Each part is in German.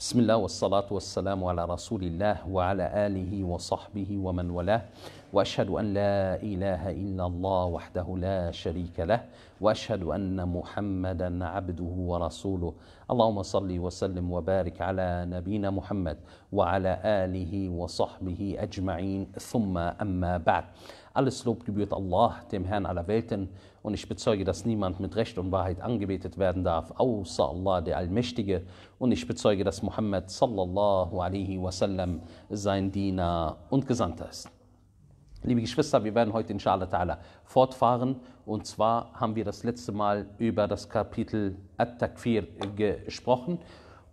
بسم الله والصلاة والسلام على رسول الله وعلى آله وصحبه ومن والاه وأشهد أن لا إله إلا الله وحده لا شريك له وأشهد أن محمدا عبده ورسوله اللهم صل وسلم وبارك على نبينا محمد وعلى آله وصحبه أجمعين ثم أما بعد الأسلوب كبيرة الله تمهان على بيتن Und ich bezeuge, dass niemand mit Recht und Wahrheit angebetet werden darf, außer Allah, der Allmächtige. Und ich bezeuge, dass Muhammad sallallahu alaihi wasallam sein Diener und Gesandter ist. Liebe Geschwister, wir werden heute inshallah ta'ala fortfahren. Und zwar haben wir das letzte Mal über das Kapitel At-Takfir gesprochen.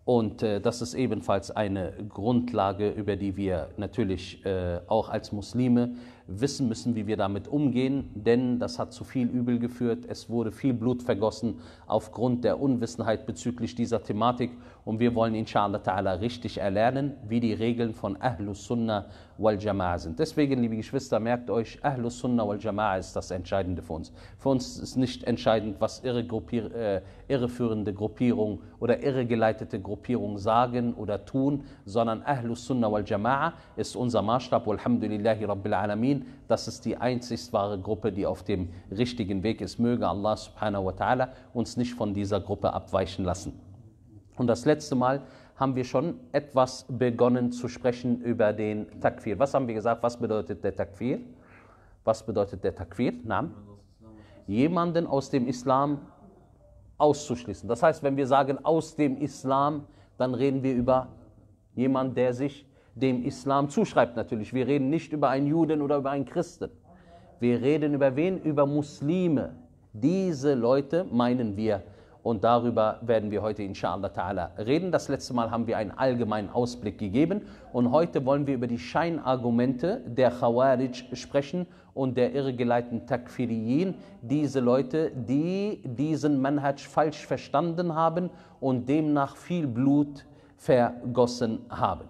Und äh, das ist ebenfalls eine Grundlage, über die wir natürlich äh, auch als Muslime wissen müssen, wie wir damit umgehen, denn das hat zu viel Übel geführt. Es wurde viel Blut vergossen aufgrund der Unwissenheit bezüglich dieser Thematik und wir wollen inshallah ta'ala richtig erlernen, wie die Regeln von Ahlus Sunnah wal Jama'ah sind. Deswegen, liebe Geschwister, merkt euch, Ahlus Sunnah wal Jama'ah ist das Entscheidende für uns. Für uns ist nicht entscheidend, was irre Gruppier äh, irreführende Gruppierungen oder irregeleitete Gruppierungen sagen oder tun, sondern Ahlus Sunnah wal Jama'ah ist unser Maßstab. Walhamdulillahi Rabbil Alamin. Das ist die einzig wahre Gruppe, die auf dem richtigen Weg ist. Möge Allah subhanahu wa ta'ala uns nicht von dieser Gruppe abweichen lassen. Und das letzte Mal haben wir schon etwas begonnen zu sprechen über den Takfir. Was haben wir gesagt? Was bedeutet der Takfir? Was bedeutet der Takfir? Nam? Jemanden aus dem Islam auszuschließen. Das heißt, wenn wir sagen aus dem Islam, dann reden wir über jemanden, der sich dem Islam zuschreibt natürlich. Wir reden nicht über einen Juden oder über einen Christen. Wir reden über wen? Über Muslime. Diese Leute meinen wir und darüber werden wir heute inshallah ta'ala reden. Das letzte Mal haben wir einen allgemeinen Ausblick gegeben. Und heute wollen wir über die Scheinargumente der Khawarij sprechen und der irregeleiten Takfiriyin. Diese Leute, die diesen Manhaj falsch verstanden haben und demnach viel Blut vergossen haben.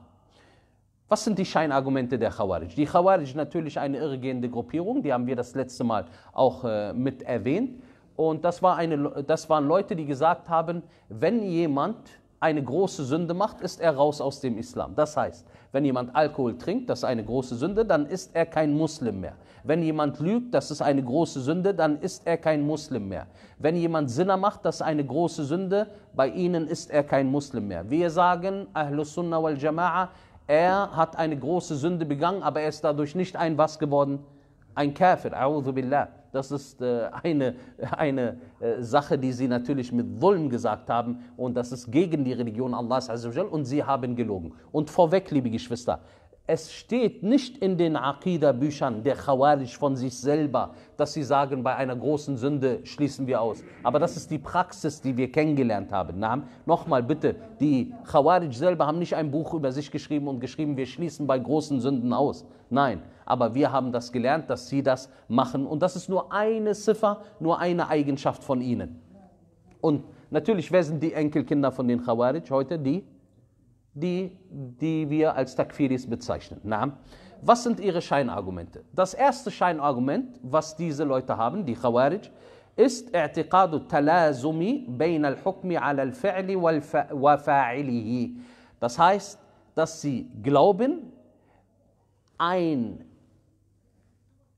Was sind die Scheinargumente der Khawarij? Die Khawarij natürlich eine irregehende Gruppierung, die haben wir das letzte Mal auch äh, mit erwähnt. Und das, war eine, das waren Leute, die gesagt haben, wenn jemand eine große Sünde macht, ist er raus aus dem Islam. Das heißt, wenn jemand Alkohol trinkt, das ist eine große Sünde, dann ist er kein Muslim mehr. Wenn jemand lügt, das ist eine große Sünde, dann ist er kein Muslim mehr. Wenn jemand Sinner macht, das ist eine große Sünde, bei ihnen ist er kein Muslim mehr. Wir sagen, Ahlus Sunnah wal Jama'ah, er hat eine große Sünde begangen, aber er ist dadurch nicht ein was geworden? Ein Kafir, A'udhu Billah. Das ist äh, eine, eine äh, Sache, die sie natürlich mit Wollen gesagt haben und das ist gegen die Religion Allahs. Und sie haben gelogen. Und vorweg, liebe Geschwister, es steht nicht in den Aqidah-Büchern der Khawarij von sich selber, dass sie sagen, bei einer großen Sünde schließen wir aus. Aber das ist die Praxis, die wir kennengelernt haben. Nochmal bitte, die Khawarij selber haben nicht ein Buch über sich geschrieben und geschrieben, wir schließen bei großen Sünden aus. Nein, aber wir haben das gelernt, dass sie das machen. Und das ist nur eine Ziffer, nur eine Eigenschaft von ihnen. Und natürlich, wer sind die Enkelkinder von den Khawarij heute? Die die, die wir als Takfiris bezeichnen. Na? Was sind ihre Scheinargumente? Das erste Scheinargument, was diese Leute haben, die Khawarij, ist اعتقاد التلازم بين الحكم على الفعل وفاعله. Das heißt, dass sie glauben, ein,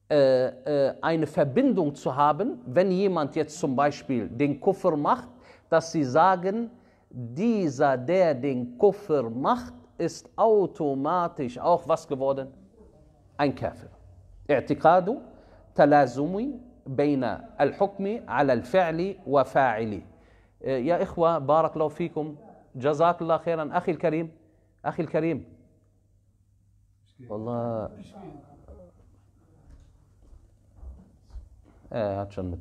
äh, äh, eine Verbindung zu haben, wenn jemand jetzt zum Beispiel den Kuffer macht, dass sie sagen, dieser, der den Kuffer macht, ist automatisch auch was geworden? Ein Kafir. اعتقاد تلازمي بين الحكم على الفعل وفاعله يا إخوة بارك الله فيكم جزاك الله خيرا أخي الكريم أخي الكريم والله آه, hat schon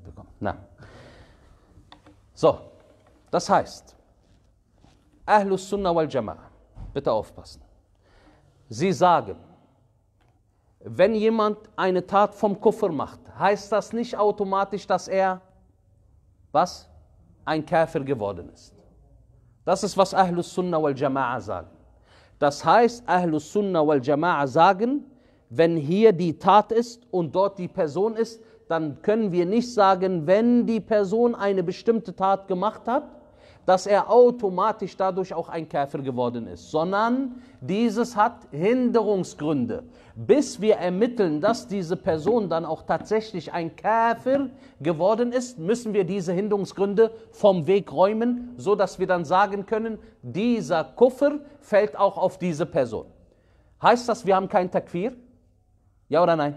So, das heißt, Ahlus Sunnah wal Jama'ah. Bitte aufpassen. Sie sagen, wenn jemand eine Tat vom Kufr macht, heißt das nicht automatisch, dass er was? Ein Käfer geworden ist. Das ist, was Ahlus Sunnah wal Jama'ah sagen. Das heißt, Ahlus Sunnah wal Jama'ah sagen, wenn hier die Tat ist und dort die Person ist, dann können wir nicht sagen, wenn die Person eine bestimmte Tat gemacht hat, dass er automatisch dadurch auch ein Käfer geworden ist, sondern dieses hat Hinderungsgründe, bis wir ermitteln, dass diese Person dann auch tatsächlich ein Käfer geworden ist, müssen wir diese Hinderungsgründe vom Weg räumen, so dass wir dann sagen können, dieser Kuffer fällt auch auf diese Person. Heißt das, wir haben kein Takfir? Ja oder nein?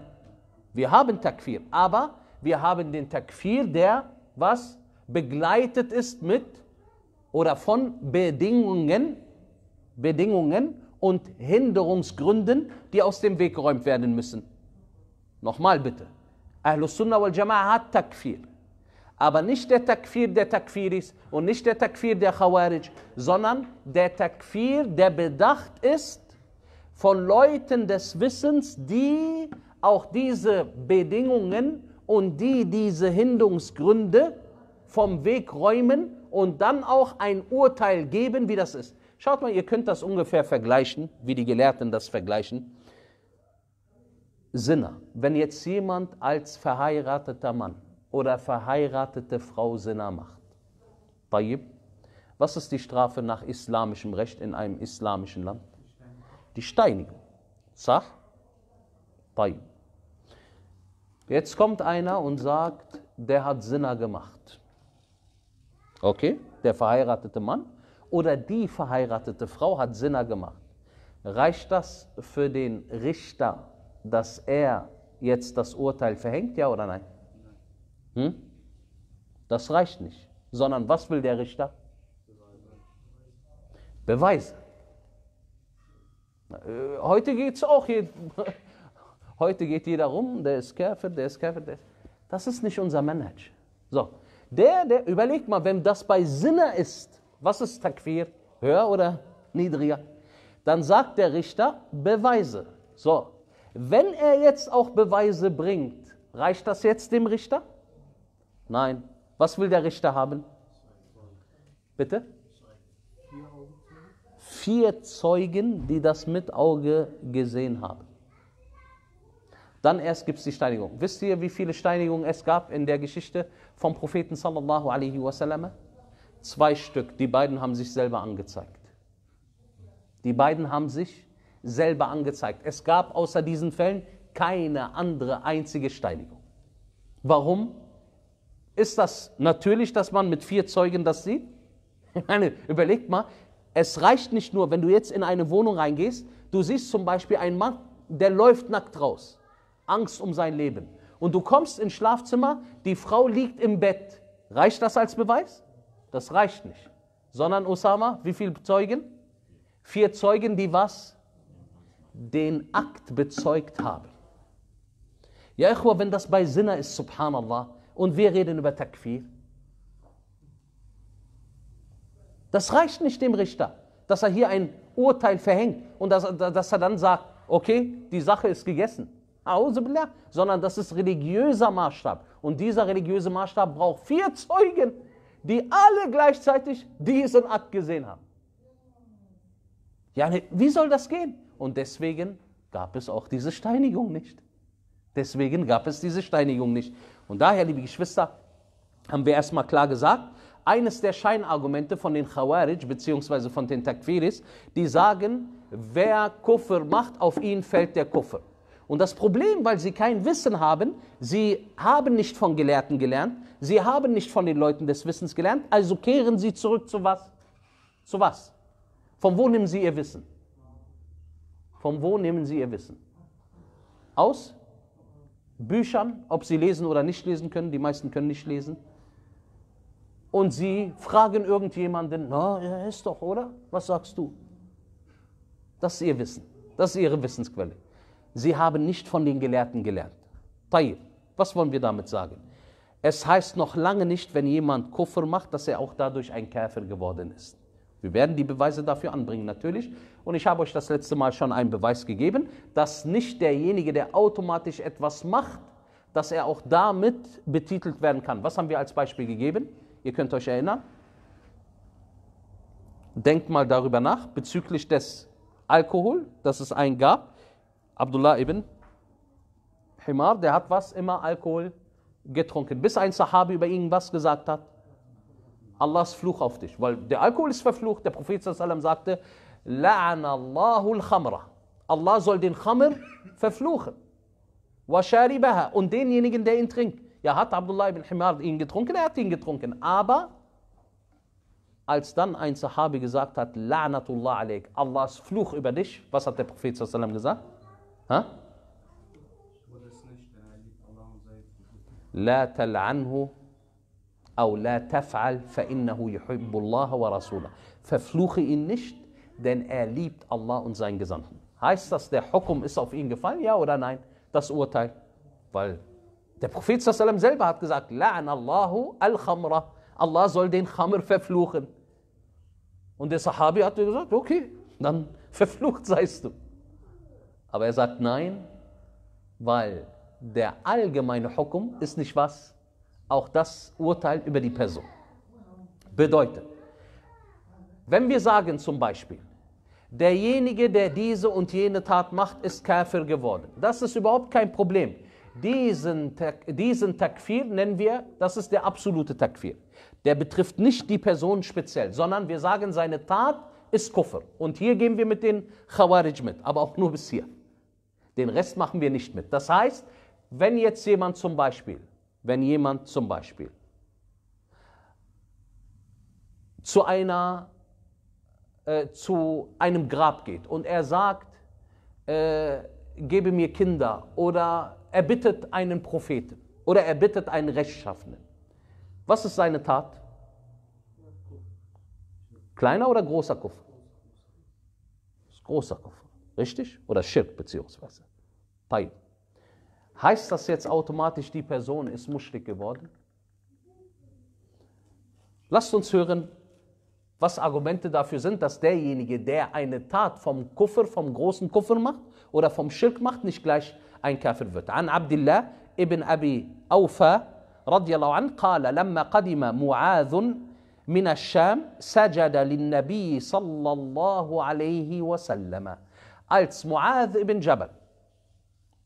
Wir haben Takfir, aber wir haben den Takfir, der was begleitet ist mit oder von Bedingungen, Bedingungen und Hinderungsgründen, die aus dem Weg geräumt werden müssen. Nochmal bitte. Ahlus Sunnah wal Jama'ah hat Takfir. Aber nicht der Takfir der Takfiris und nicht der Takfir der Khawarij, sondern der Takfir, der bedacht ist von Leuten des Wissens, die auch diese Bedingungen und die diese Hinderungsgründe vom Weg räumen und dann auch ein Urteil geben, wie das ist. Schaut mal, ihr könnt das ungefähr vergleichen, wie die Gelehrten das vergleichen. Sinner. Wenn jetzt jemand als verheirateter Mann oder verheiratete Frau Sinner macht, Tayyib, was ist die Strafe nach islamischem Recht in einem islamischen Land? Die Steinigung. Sach? Tayyib. Jetzt kommt einer und sagt, der hat Sinner gemacht. Okay, der verheiratete Mann oder die verheiratete Frau hat Sinner gemacht. Reicht das für den Richter, dass er jetzt das Urteil verhängt, ja oder nein? Hm? Das reicht nicht. Sondern was will der Richter? Beweise. Äh, heute geht es auch. hier. heute geht jeder rum, der ist Käfer, der ist Käfer. Der ist. das ist nicht unser Manage. So, der, der, überlegt mal, wenn das bei Sinne ist, was ist Takfir? Höher oder niedriger? Dann sagt der Richter Beweise. So, wenn er jetzt auch Beweise bringt, reicht das jetzt dem Richter? Nein. Was will der Richter haben? Bitte? Vier Zeugen, die das mit Auge gesehen haben. Dann erst gibt es die Steinigung. Wisst ihr, wie viele Steinigungen es gab in der Geschichte vom Propheten sallallahu alaihi wasallam? Zwei Stück. Die beiden haben sich selber angezeigt. Die beiden haben sich selber angezeigt. Es gab außer diesen Fällen keine andere einzige Steinigung. Warum? Ist das natürlich, dass man mit vier Zeugen das sieht? Ich meine, überlegt mal, es reicht nicht nur, wenn du jetzt in eine Wohnung reingehst, du siehst zum Beispiel einen Mann, der läuft nackt raus. Angst um sein Leben. Und du kommst ins Schlafzimmer, die Frau liegt im Bett. Reicht das als Beweis? Das reicht nicht. Sondern Osama, wie viele Zeugen? Vier Zeugen, die was? Den Akt bezeugt haben. Ja, Ikhwa, wenn das bei Sinna ist, subhanallah, und wir reden über Takfir, das reicht nicht dem Richter, dass er hier ein Urteil verhängt und dass, dass er dann sagt, okay, die Sache ist gegessen. Ausebillah, sondern das ist religiöser Maßstab. Und dieser religiöse Maßstab braucht vier Zeugen, die alle gleichzeitig diesen Akt gesehen haben. Ja, wie soll das gehen? Und deswegen gab es auch diese Steinigung nicht. Deswegen gab es diese Steinigung nicht. Und daher, liebe Geschwister, haben wir erstmal klar gesagt, eines der Scheinargumente von den Khawarij bzw. von den Takfiris, die sagen, wer Kuffer macht, auf ihn fällt der Kuffer. Und das Problem, weil sie kein Wissen haben, sie haben nicht von Gelehrten gelernt, sie haben nicht von den Leuten des Wissens gelernt, also kehren sie zurück zu was? Zu was? Von wo nehmen sie ihr Wissen? Von wo nehmen sie ihr Wissen? Aus Büchern, ob sie lesen oder nicht lesen können, die meisten können nicht lesen. Und sie fragen irgendjemanden, na, er ist doch, oder? Was sagst du? Das ist ihr Wissen, das ist ihre Wissensquelle. Sie haben nicht von den Gelehrten gelernt. Tayyip, was wollen wir damit sagen? Es heißt noch lange nicht, wenn jemand Kuffer macht, dass er auch dadurch ein Käfer geworden ist. Wir werden die Beweise dafür anbringen, natürlich. Und ich habe euch das letzte Mal schon einen Beweis gegeben, dass nicht derjenige, der automatisch etwas macht, dass er auch damit betitelt werden kann. Was haben wir als Beispiel gegeben? Ihr könnt euch erinnern. Denkt mal darüber nach bezüglich des Alkohol, dass es einen gab. Abdullah ibn Himar, der hat was? Immer Alkohol getrunken, bis ein Sahabi über ihn was gesagt hat. Allahs Fluch auf dich, weil der Alkohol ist verflucht. Der Prophet sagte, La'anallahu Allah soll den Khamr verfluchen. Und denjenigen, der ihn trinkt. Ja, hat Abdullah ibn Himar ihn getrunken? Er hat ihn getrunken. Aber als dann ein Sahabi gesagt hat, Allahs Fluch über dich, was hat der Prophet gesagt? ها؟ لا تلعنه أو لا تفعل فإنه يحب الله ورسوله. Verfluche ihn nicht, denn er liebt Allah und seinen Gesandten. Heißt das, der Hukum ist auf ihn gefallen, ja oder nein? Das Urteil. Weil der Prophet selber hat gesagt, La'an Allahu al-Khamra. Allah soll den Khamr verfluchen. Und der Sahabi hat gesagt, okay, dann verflucht seist du. Aber er sagt nein, weil der allgemeine Hukum ist nicht was? Auch das Urteil über die Person. Bedeutet, wenn wir sagen zum Beispiel, derjenige, der diese und jene Tat macht, ist Kafir geworden. Das ist überhaupt kein Problem. Diesen, diesen Takfir nennen wir, das ist der absolute Takfir. Der betrifft nicht die Person speziell, sondern wir sagen, seine Tat ist Kufr. Und hier gehen wir mit den Khawarij mit, aber auch nur bis hier. Den Rest machen wir nicht mit. Das heißt, wenn jetzt jemand zum Beispiel, wenn jemand zum Beispiel zu einer, äh, zu einem Grab geht und er sagt, äh, gebe mir Kinder oder er bittet einen Propheten oder er bittet einen Rechtschaffenden. Was ist seine Tat? Kleiner oder großer Kuffer? Großer Kuffer. Richtig? Oder Schirk beziehungsweise. Taib. Heißt das jetzt automatisch, die Person ist muschrik geworden? Lasst uns hören, was Argumente dafür sind, dass derjenige, der eine Tat vom Kuffer, vom großen Kuffer macht oder vom Schirk macht, nicht gleich ein Kafir wird. An Abdullah ibn Abi Aufa radiallahu an, قال لما قدم معاذ من sajada سجد nabi sallallahu alayhi wa وسلم als Muadh ibn Jabal.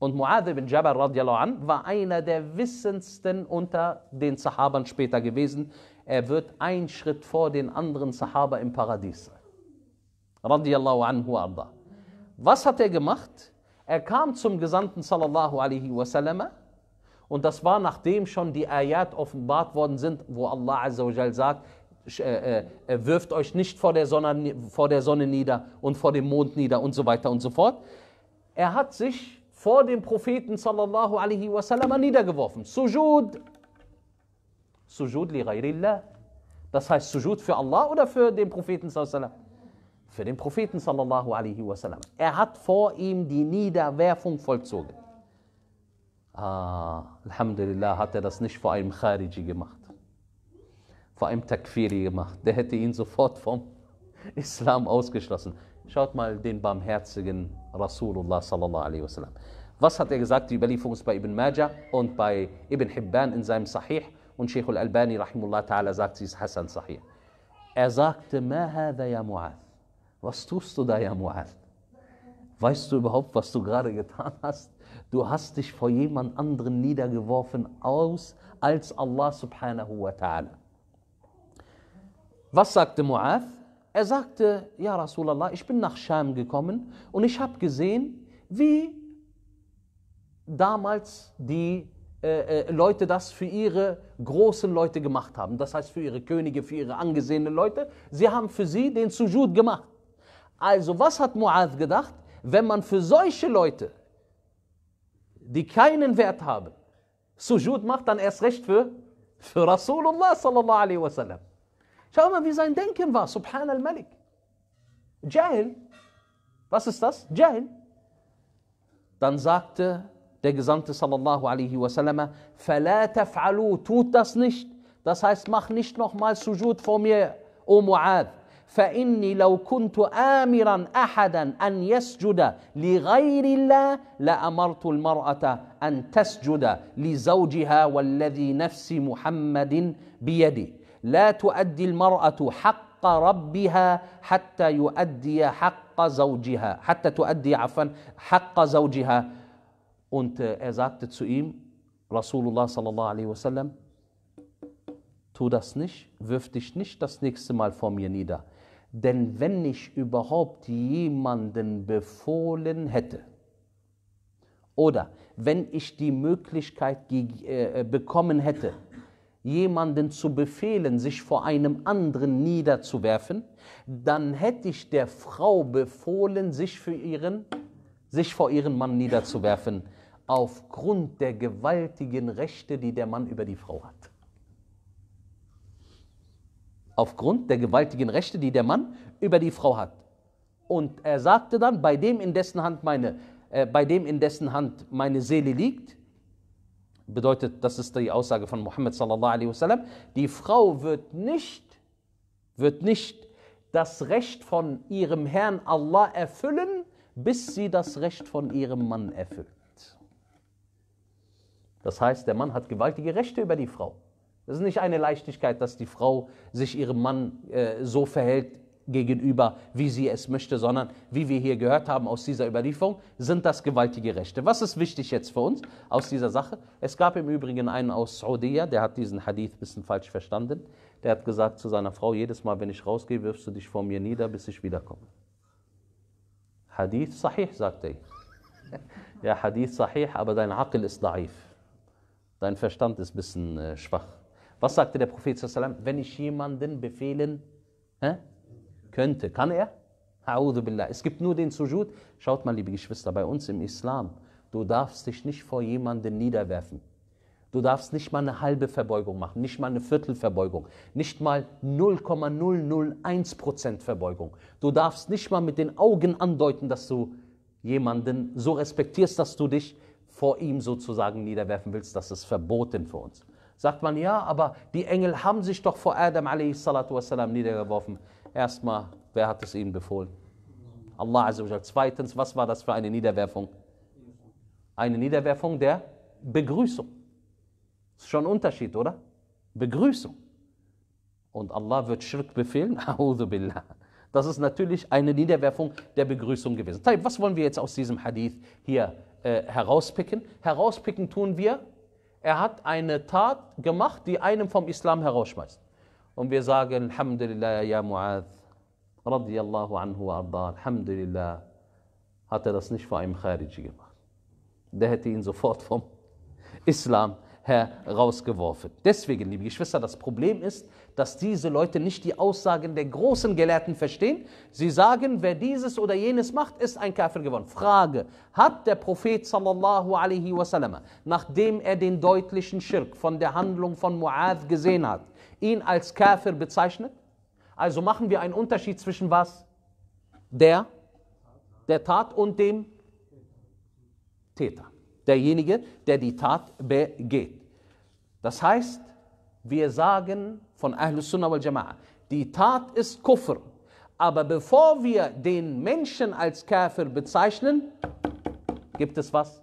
Und Muadh ibn Jabal radiallahu an war einer der wissendsten unter den Sahabern später gewesen. Er wird ein Schritt vor den anderen Sahaba im Paradies sein. Radiallahu anhu arda. Was hat er gemacht? Er kam zum Gesandten sallallahu alaihi wasallam und das war nachdem schon die Ayat offenbart worden sind, wo Allah azza wa sagt, äh, äh, äh, wirft euch nicht vor der, Sonne, vor der Sonne nieder und vor dem Mond nieder und so weiter und so fort. Er hat sich vor dem Propheten sallallahu alaihi wasallam niedergeworfen. Sujud. Sujud li ghairillah. Das heißt Sujud für Allah oder für den Propheten sallallahu alaihi wasallam? Für den Propheten sallallahu alaihi wasallam. Er hat vor ihm die Niederwerfung vollzogen. Ah, Alhamdulillah hat er das nicht vor einem Khariji gemacht vor einem Takfiri gemacht. Der hätte ihn sofort vom Islam ausgeschlossen. Schaut mal den barmherzigen Rasulullah sallallahu alaihi wasallam. Was hat er gesagt? Die Überlieferung ist bei Ibn Majah und bei Ibn Hibban in seinem Sahih und Sheikh al-Albani rahimullah ta'ala sagt, sie ist Hassan Sahih. Er sagte, Ma hada ya Mu'ath. Was tust du da, ya Mu'ath? Weißt du überhaupt, was du gerade getan hast? Du hast dich vor jemand anderen niedergeworfen aus als Allah subhanahu wa ta'ala. Was sagte Mu'ath? Er sagte, ja Rasulallah, ich bin nach Scham gekommen und ich habe gesehen, wie damals die äh, äh, Leute das für ihre großen Leute gemacht haben. Das heißt für ihre Könige, für ihre angesehenen Leute. Sie haben für sie den Sujud gemacht. Also was hat Mu'ath gedacht? Wenn man für solche Leute, die keinen Wert haben, Sujud macht, dann erst recht für, für Rasulullah sallallahu alaihi wasallam. Schau mal, wie sein Denken war. Subhan al-Malik. Jahil. Was ist das? Jahil. Dann sagte der Gesandte sallallahu alaihi wa sallam, فَلَا تَفْعَلُوا Tut das nicht. Das heißt, mach nicht nochmal Sujud vor mir, O Mu'ad. فإني لو كنت آمرا أحدا أن يسجد لغير الله لأمرت المرأة أن تسجد لزوجها والذي نفس محمد بيده لا تؤدي المرأة حق ربها حتى يؤدي حق زوجها حتى تؤدي عفوا حق زوجها und er sagte zu ihm Rasulullah sallallahu alaihi wasallam tu das nicht wirf dich nicht das nächste Mal vor mir nieder denn wenn ich überhaupt jemanden befohlen hätte oder wenn ich die Möglichkeit äh, bekommen hätte jemanden zu befehlen, sich vor einem anderen niederzuwerfen, dann hätte ich der Frau befohlen, sich, für ihren, sich vor ihren Mann niederzuwerfen, aufgrund der gewaltigen Rechte, die der Mann über die Frau hat. Aufgrund der gewaltigen Rechte, die der Mann über die Frau hat. Und er sagte dann, bei dem in dessen Hand meine, äh, bei dem in dessen Hand meine Seele liegt, bedeutet, das ist die Aussage von Muhammad sallallahu alaihi wasallam, die Frau wird nicht, wird nicht das Recht von ihrem Herrn Allah erfüllen, bis sie das Recht von ihrem Mann erfüllt. Das heißt, der Mann hat gewaltige Rechte über die Frau. Das ist nicht eine Leichtigkeit, dass die Frau sich ihrem Mann äh, so verhält, gegenüber, wie sie es möchte, sondern wie wir hier gehört haben aus dieser Überlieferung, sind das gewaltige Rechte. Was ist wichtig jetzt für uns aus dieser Sache? Es gab im Übrigen einen aus Saudia, der hat diesen Hadith ein bisschen falsch verstanden. Der hat gesagt zu seiner Frau, jedes Mal, wenn ich rausgehe, wirfst du dich vor mir nieder, bis ich wiederkomme. Hadith sahih, sagte er. ja, Hadith sahih, aber dein Aql ist daif. Dein Verstand ist ein bisschen äh, schwach. Was sagte der Prophet, wenn ich jemanden befehlen, äh, könnte. Kann er? Es gibt nur den Sujud. Schaut mal, liebe Geschwister, bei uns im Islam, du darfst dich nicht vor jemanden niederwerfen. Du darfst nicht mal eine halbe Verbeugung machen, nicht mal eine Viertelverbeugung, nicht mal 0,001% Verbeugung. Du darfst nicht mal mit den Augen andeuten, dass du jemanden so respektierst, dass du dich vor ihm sozusagen niederwerfen willst. Das ist verboten für uns. Sagt man, ja, aber die Engel haben sich doch vor Adam a.s. niedergeworfen. Erstmal, wer hat es ihnen befohlen? Allah Azzawajal. Zweitens, was war das für eine Niederwerfung? Eine Niederwerfung der Begrüßung. Ist schon ein Unterschied, oder? Begrüßung. Und Allah wird Schirk befehlen? billah. Das ist natürlich eine Niederwerfung der Begrüßung gewesen. Was wollen wir jetzt aus diesem Hadith hier äh, herauspicken? Herauspicken tun wir, er hat eine Tat gemacht, die einem vom Islam herausschmeißt. Und wir sagen, Alhamdulillah, ja Mu'adh, radiallahu anhu arda, Alhamdulillah, hat er das nicht vor einem Khariji gemacht. Der hätte ihn sofort vom Islam herausgeworfen. Deswegen, liebe Geschwister, das Problem ist, dass diese Leute nicht die Aussagen der großen Gelehrten verstehen. Sie sagen, wer dieses oder jenes macht, ist ein Kafir geworden. Frage, hat der Prophet sallallahu alaihi wasallam, nachdem er den deutlichen Schirk von der Handlung von Mu'adh gesehen hat, ihn als Kafir bezeichnet. Also machen wir einen Unterschied zwischen was? Der, der Tat und dem Täter. Derjenige, der die Tat begeht. Das heißt, wir sagen von Ahlus Sunnah wal Jama'ah, die Tat ist Kufr. Aber bevor wir den Menschen als Kafir bezeichnen, gibt es was?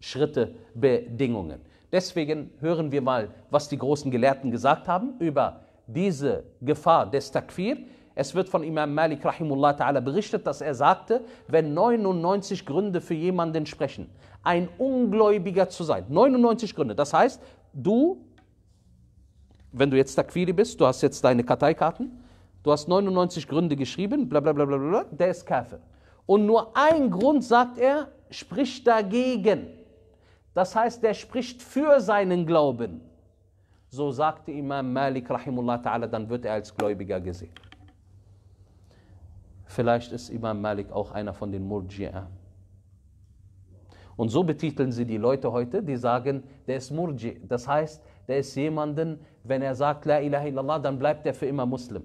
Schritte, Bedingungen. Deswegen hören wir mal, was die großen Gelehrten gesagt haben über diese Gefahr des Takfir. Es wird von Imam Malik rahimullah ta'ala berichtet, dass er sagte, wenn 99 Gründe für jemanden sprechen, ein Ungläubiger zu sein, 99 Gründe, das heißt, du, wenn du jetzt Takfiri bist, du hast jetzt deine Karteikarten, du hast 99 Gründe geschrieben, bla bla bla bla, bla der ist Kafir. Und nur ein Grund, sagt er, spricht dagegen. Das heißt, der spricht für seinen Glauben. So sagte Imam Malik ta'ala, dann wird er als Gläubiger gesehen. Vielleicht ist Imam Malik auch einer von den Murji'a. Und so betiteln sie die Leute heute, die sagen, der ist Murji. Das heißt, der ist jemanden, wenn er sagt, La ilaha illallah, dann bleibt er für immer Muslim.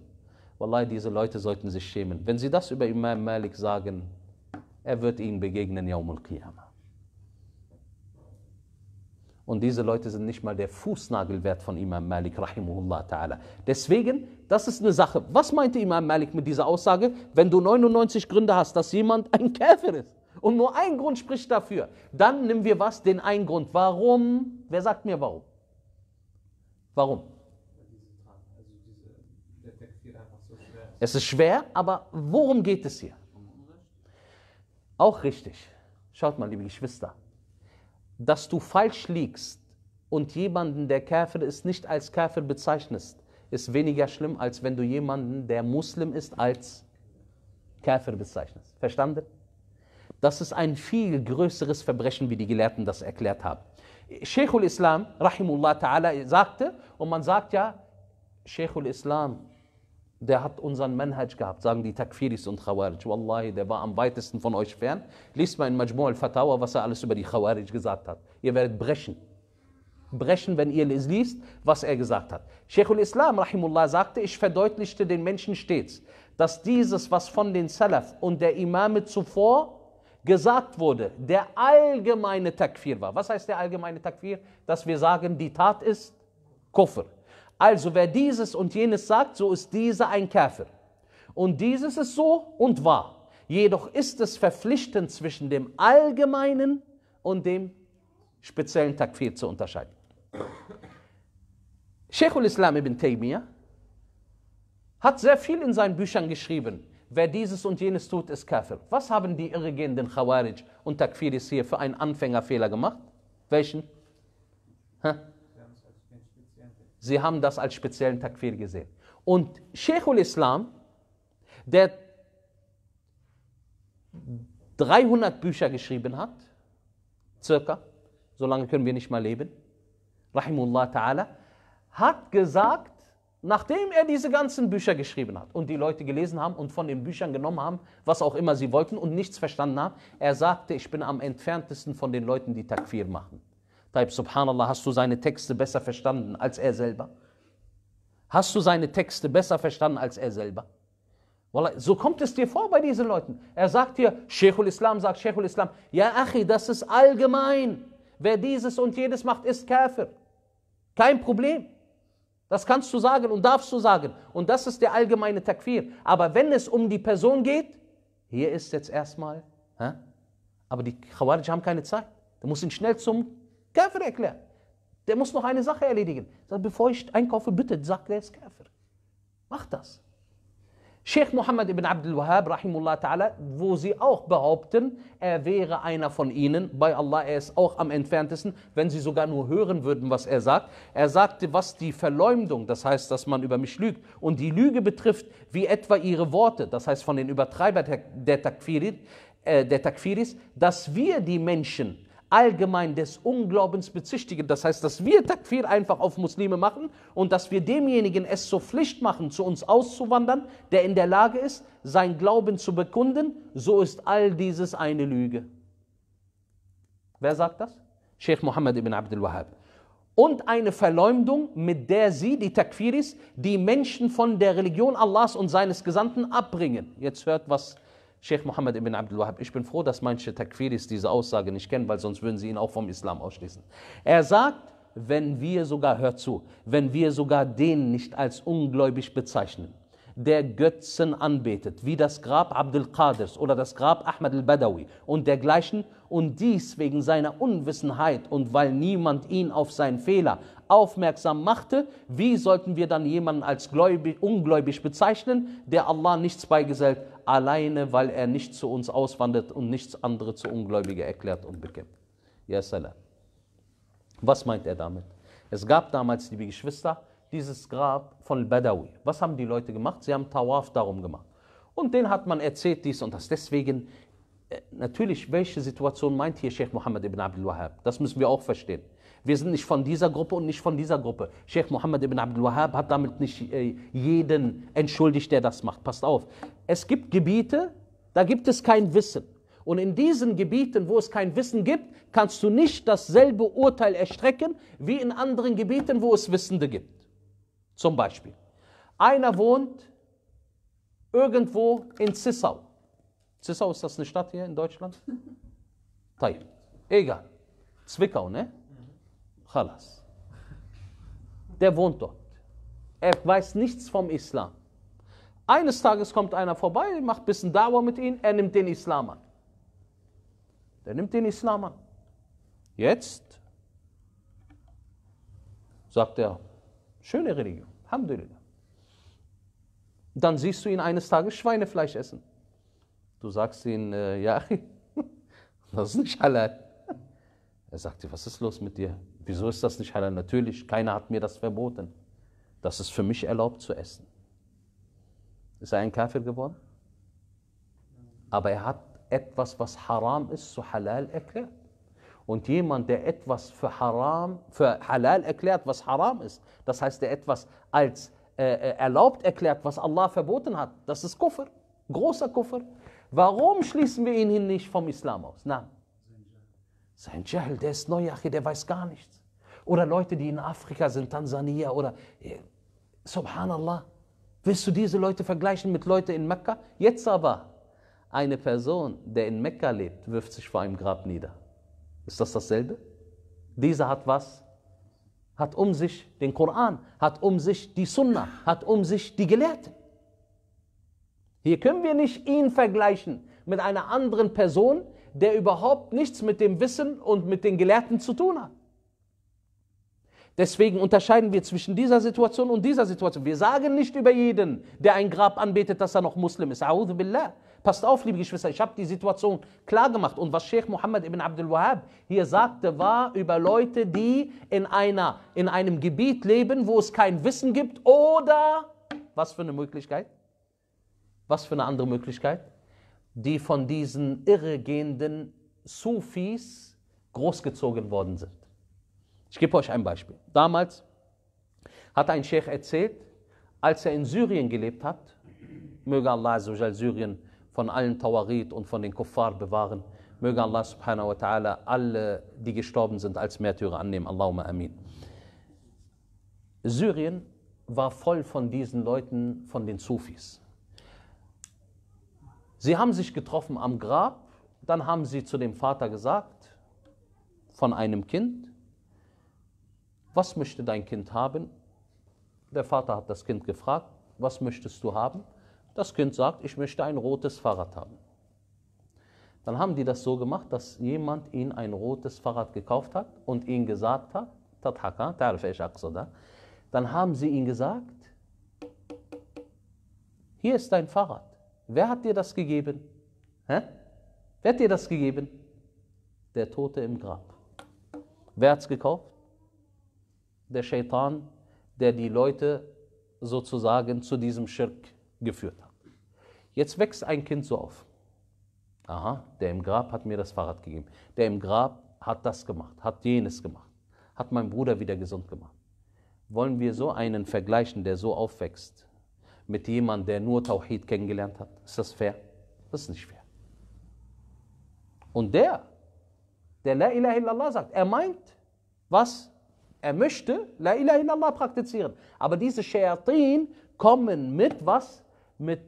Wallahi, diese Leute sollten sich schämen. Wenn sie das über Imam Malik sagen, er wird ihnen begegnen, Yaumul Qiyamah. Und diese Leute sind nicht mal der Fußnagelwert von Imam Malik, rahimahullah ta'ala. Deswegen, das ist eine Sache. Was meinte Imam Malik mit dieser Aussage? Wenn du 99 Gründe hast, dass jemand ein Käfer ist und nur ein Grund spricht dafür, dann nehmen wir was? Den einen Grund. Warum? Wer sagt mir warum? Warum? Es ist schwer, aber worum geht es hier? Auch richtig. Schaut mal, liebe Geschwister dass du falsch liegst und jemanden, der Käfer ist, nicht als Käfer bezeichnest, ist weniger schlimm, als wenn du jemanden, der Muslim ist, als Käfer bezeichnest. Verstanden? Das ist ein viel größeres Verbrechen, wie die Gelehrten das erklärt haben. Sheikhul Islam, Rahimullah Ta'ala, sagte, und man sagt ja, Sheikhul Islam der hat unseren Manhaj gehabt, sagen die Takfiris und Khawarij. Wallahi, der war am weitesten von euch fern. Lies mal in Majmu' al-Fatawa, was er alles über die Khawarij gesagt hat. Ihr werdet brechen. Brechen, wenn ihr es liest, was er gesagt hat. Sheikhul Islam, rahimullah, sagte, ich verdeutlichte den Menschen stets, dass dieses, was von den Salaf und der Imame zuvor gesagt wurde, der allgemeine Takfir war. Was heißt der allgemeine Takfir? Dass wir sagen, die Tat ist Kufr. Also wer dieses und jenes sagt, so ist dieser ein Käfer. Und dieses ist so und wahr. Jedoch ist es verpflichtend zwischen dem allgemeinen und dem speziellen Takfir zu unterscheiden. Sheikhul Islam ibn Taymiyyah hat sehr viel in seinen Büchern geschrieben. Wer dieses und jenes tut, ist Kafir. Was haben die irregehenden Khawarij und Takfiris hier für einen Anfängerfehler gemacht? Welchen? Ha? Sie haben das als speziellen Takfir gesehen. Und Sheikhul Islam, der 300 Bücher geschrieben hat, circa, so lange können wir nicht mal leben, Rahimullah Ta'ala, hat gesagt, nachdem er diese ganzen Bücher geschrieben hat und die Leute gelesen haben und von den Büchern genommen haben, was auch immer sie wollten und nichts verstanden haben, er sagte, ich bin am entferntesten von den Leuten, die Takfir machen. Taib, subhanallah, hast du seine Texte besser verstanden als er selber? Hast du seine Texte besser verstanden als er selber? So kommt es dir vor bei diesen Leuten. Er sagt dir, Sheikhul Islam sagt Sheikhul Islam, ja Achi, das ist allgemein. Wer dieses und jedes macht, ist Käfer. Kein Problem. Das kannst du sagen und darfst du sagen. Und das ist der allgemeine Takfir. Aber wenn es um die Person geht, hier ist jetzt erstmal, hä? aber die Khawarij haben keine Zeit. Du musst ihn schnell zum Kafir erklärt. Der muss noch eine Sache erledigen. Sagt, bevor ich einkaufe, bitte sag, der ist Kafir. Mach das. Sheikh Mohammed ibn Abdul Wahab, rahimullah ta'ala, wo sie auch behaupten, er wäre einer von ihnen. Bei Allah, er ist auch am entferntesten, wenn sie sogar nur hören würden, was er sagt. Er sagte, was die Verleumdung, das heißt, dass man über mich lügt, und die Lüge betrifft, wie etwa ihre Worte, das heißt von den Übertreibern der Takfiris, äh, der Takfiris dass wir die Menschen allgemein des Unglaubens bezichtigen. Das heißt, dass wir Takfir einfach auf Muslime machen und dass wir demjenigen es zur Pflicht machen, zu uns auszuwandern, der in der Lage ist, sein Glauben zu bekunden, so ist all dieses eine Lüge. Wer sagt das? Sheikh Mohammed ibn Abdul Wahhab. Und eine Verleumdung, mit der sie, die Takfiris, die Menschen von der Religion Allahs und seines Gesandten abbringen. Jetzt hört, was Sheikh Mohammed ibn Abdul Wahab, ich bin froh, dass manche Takfiris diese Aussage nicht kennen, weil sonst würden sie ihn auch vom Islam ausschließen. Er sagt, wenn wir sogar, hört zu, wenn wir sogar den nicht als ungläubig bezeichnen, der Götzen anbetet, wie das Grab Abdul Qadirs oder das Grab Ahmad al-Badawi und dergleichen, und dies wegen seiner Unwissenheit und weil niemand ihn auf seinen Fehler aufmerksam machte, wie sollten wir dann jemanden als gläubig, ungläubig bezeichnen, der Allah nichts beigesellt, alleine weil er nicht zu uns auswandert und nichts andere zu Ungläubigen erklärt und bekämpft. Ja, Salam. Was meint er damit? Es gab damals, liebe Geschwister, dieses Grab von Badawi. Was haben die Leute gemacht? Sie haben Tawaf darum gemacht. Und den hat man erzählt dies und das. Deswegen, äh, natürlich, welche Situation meint hier Sheikh Mohammed ibn Abdul Wahab? Das müssen wir auch verstehen. Wir sind nicht von dieser Gruppe und nicht von dieser Gruppe. Sheikh Mohammed ibn Abdul Wahab hat damit nicht äh, jeden entschuldigt, der das macht. Passt auf. Es gibt Gebiete, da gibt es kein Wissen. Und in diesen Gebieten, wo es kein Wissen gibt, kannst du nicht dasselbe Urteil erstrecken wie in anderen Gebieten, wo es Wissende gibt. Zum Beispiel, einer wohnt irgendwo in Zissau. Zissau ist das eine Stadt hier in Deutschland? Egal. Zwickau, ne? Khalas. Der wohnt dort. Er weiß nichts vom Islam. Eines Tages kommt einer vorbei, macht ein bisschen Dauer mit ihm, er nimmt den Islam an. Der nimmt den Islam an. Jetzt sagt er, schöne Religion, Alhamdulillah. Dann siehst du ihn eines Tages Schweinefleisch essen. Du sagst ihm, äh, ja, das ist nicht halal. Er sagt dir, was ist los mit dir? Wieso ist das nicht halal? Natürlich, keiner hat mir das verboten. Das ist für mich erlaubt zu essen. Ist er ein Kafir geworden? Aber er hat etwas, was haram ist, zu halal erklärt. Und jemand, der etwas für haram, für halal erklärt, was haram ist, das heißt, der etwas als äh, äh erlaubt erklärt, was Allah verboten hat, das ist Kufr, großer Kufr. Warum schließen wir ihn nicht vom Islam aus? Nein. Sein Jahl, der ist Neuachi, der weiß gar nichts. Oder Leute, die in Afrika sind, Tansania oder. Eh, Subhanallah. Willst du diese Leute vergleichen mit Leuten in Mekka? Jetzt aber, eine Person, der in Mekka lebt, wirft sich vor einem Grab nieder. Ist das dasselbe? Dieser hat was? Hat um sich den Koran, hat um sich die Sunna, hat um sich die Gelehrten. Hier können wir nicht ihn vergleichen mit einer anderen Person, der überhaupt nichts mit dem Wissen und mit den Gelehrten zu tun hat. Deswegen unterscheiden wir zwischen dieser Situation und dieser Situation. Wir sagen nicht über jeden, der ein Grab anbetet, dass er noch Muslim ist. A'udhu billah. Passt auf, liebe Geschwister, ich habe die Situation klar gemacht. Und was Sheikh Mohammed ibn Abdul Wahab hier sagte, war über Leute, die in, einer, in einem Gebiet leben, wo es kein Wissen gibt oder was für eine Möglichkeit? Was für eine andere Möglichkeit? Die von diesen irregehenden Sufis großgezogen worden sind. Ich gebe euch ein Beispiel. Damals hat ein Sheikh erzählt, als er in Syrien gelebt hat, möge Allah Azzawajal Syrien von allen Tawarit und von den Kuffar bewahren, möge Allah subhanahu wa ta'ala alle, die gestorben sind, als Märtyrer annehmen. Allahumma amin. Syrien war voll von diesen Leuten, von den Sufis. Sie haben sich getroffen am Grab, dann haben sie zu dem Vater gesagt, von einem Kind, was möchte dein Kind haben? Der Vater hat das Kind gefragt, was möchtest du haben? Das Kind sagt, ich möchte ein rotes Fahrrad haben. Dann haben die das so gemacht, dass jemand ihnen ein rotes Fahrrad gekauft hat und ihnen gesagt hat, Tathaka, dann haben sie ihnen gesagt, hier ist dein Fahrrad. Wer hat dir das gegeben? Hä? Wer hat dir das gegeben? Der Tote im Grab. Wer hat es gekauft? der Shaitan, der die Leute sozusagen zu diesem Schirk geführt hat. Jetzt wächst ein Kind so auf. Aha, der im Grab hat mir das Fahrrad gegeben. Der im Grab hat das gemacht, hat jenes gemacht, hat meinen Bruder wieder gesund gemacht. Wollen wir so einen vergleichen, der so aufwächst, mit jemandem, der nur Tawhid kennengelernt hat? Ist das fair? Das ist nicht fair. Und der, der La ilaha illallah sagt, er meint, was? Er möchte La ilaha illallah praktizieren. Aber diese Shayatin kommen mit was? Mit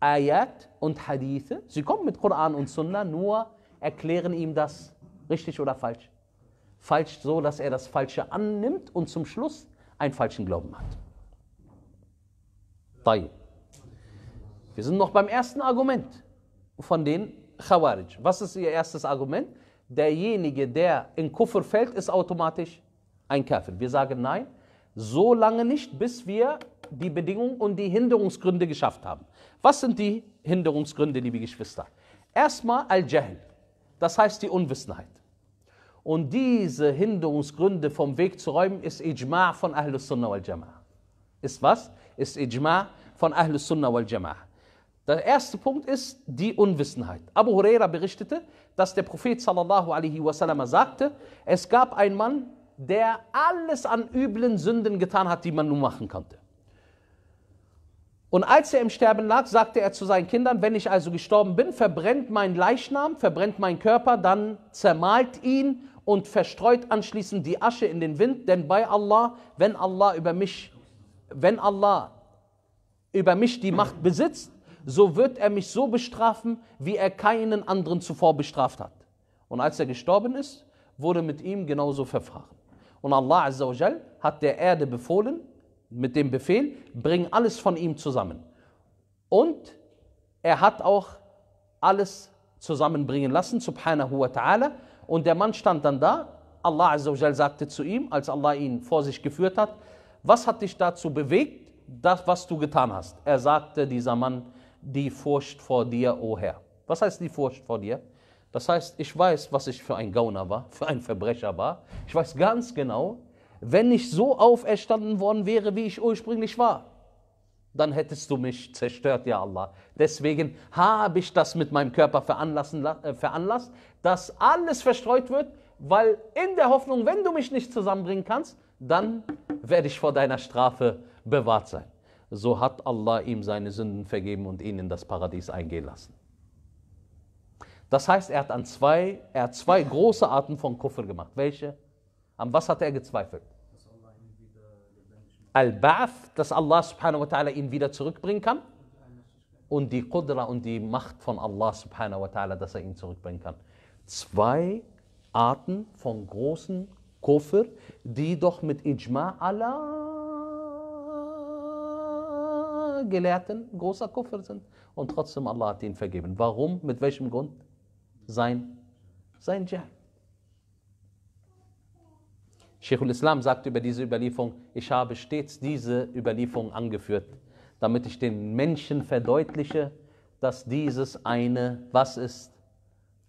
Ayat und Hadithe. Sie kommen mit Koran und Sunnah, nur erklären ihm das richtig oder falsch. Falsch so, dass er das Falsche annimmt und zum Schluss einen falschen Glauben hat. Tayyib. Wir sind noch beim ersten Argument von den Khawarij. Was ist ihr erstes Argument? derjenige, der in Kufr fällt, ist automatisch ein Kafir. Wir sagen nein, so lange nicht, bis wir die Bedingungen und die Hinderungsgründe geschafft haben. Was sind die Hinderungsgründe, liebe Geschwister? Erstmal Al-Jahl, das heißt die Unwissenheit. Und diese Hinderungsgründe vom Weg zu räumen, ist Ijma' von Ahlus Sunnah wal Jama'ah. Ist was? Ist Ijma' von Ahlus Sunnah wal Jama'ah. Der erste Punkt ist die Unwissenheit. Abu Huraira berichtete, dass der Prophet sallallahu alaihi wasallam sagte, es gab einen Mann, der alles an üblen Sünden getan hat, die man nur machen konnte. Und als er im Sterben lag, sagte er zu seinen Kindern, wenn ich also gestorben bin, verbrennt mein Leichnam, verbrennt mein Körper, dann zermalt ihn und verstreut anschließend die Asche in den Wind, denn bei Allah, wenn Allah über mich, wenn Allah über mich die Macht besitzt, so wird er mich so bestrafen, wie er keinen anderen zuvor bestraft hat. Und als er gestorben ist, wurde mit ihm genauso verfahren. Und Allah Azzawajal hat der Erde befohlen, mit dem Befehl, bring alles von ihm zusammen. Und er hat auch alles zusammenbringen lassen, subhanahu wa ta'ala. Und der Mann stand dann da. Allah Azzawajal sagte zu ihm, als Allah ihn vor sich geführt hat, was hat dich dazu bewegt, das, was du getan hast? Er sagte, dieser Mann, die Furcht vor dir, o oh Herr. Was heißt die Furcht vor dir? Das heißt, ich weiß, was ich für ein Gauner war, für ein Verbrecher war. Ich weiß ganz genau, wenn ich so auferstanden worden wäre, wie ich ursprünglich war, dann hättest du mich zerstört, ja Allah. Deswegen habe ich das mit meinem Körper äh, veranlasst, dass alles verstreut wird, weil in der Hoffnung, wenn du mich nicht zusammenbringen kannst, dann werde ich vor deiner Strafe bewahrt sein so hat Allah ihm seine Sünden vergeben und ihn in das Paradies eingehen lassen. Das heißt, er hat, an zwei, er hat zwei große Arten von Kufr gemacht. Welche? An was hat er gezweifelt? Al-Ba'ath, dass Allah subhanahu wa ta'ala ihn wieder zurückbringen kann. Und die Qudra und die Macht von Allah subhanahu wa ta'ala, dass er ihn zurückbringen kann. Zwei Arten von großen Kufr, die doch mit Ijma' aller Gelehrten, großer Kuffer sind und trotzdem Allah hat ihn vergeben. Warum? Mit welchem Grund? Sein, sein Jahl. Sheikhul Islam sagt über diese Überlieferung, ich habe stets diese Überlieferung angeführt, damit ich den Menschen verdeutliche, dass dieses eine, was ist,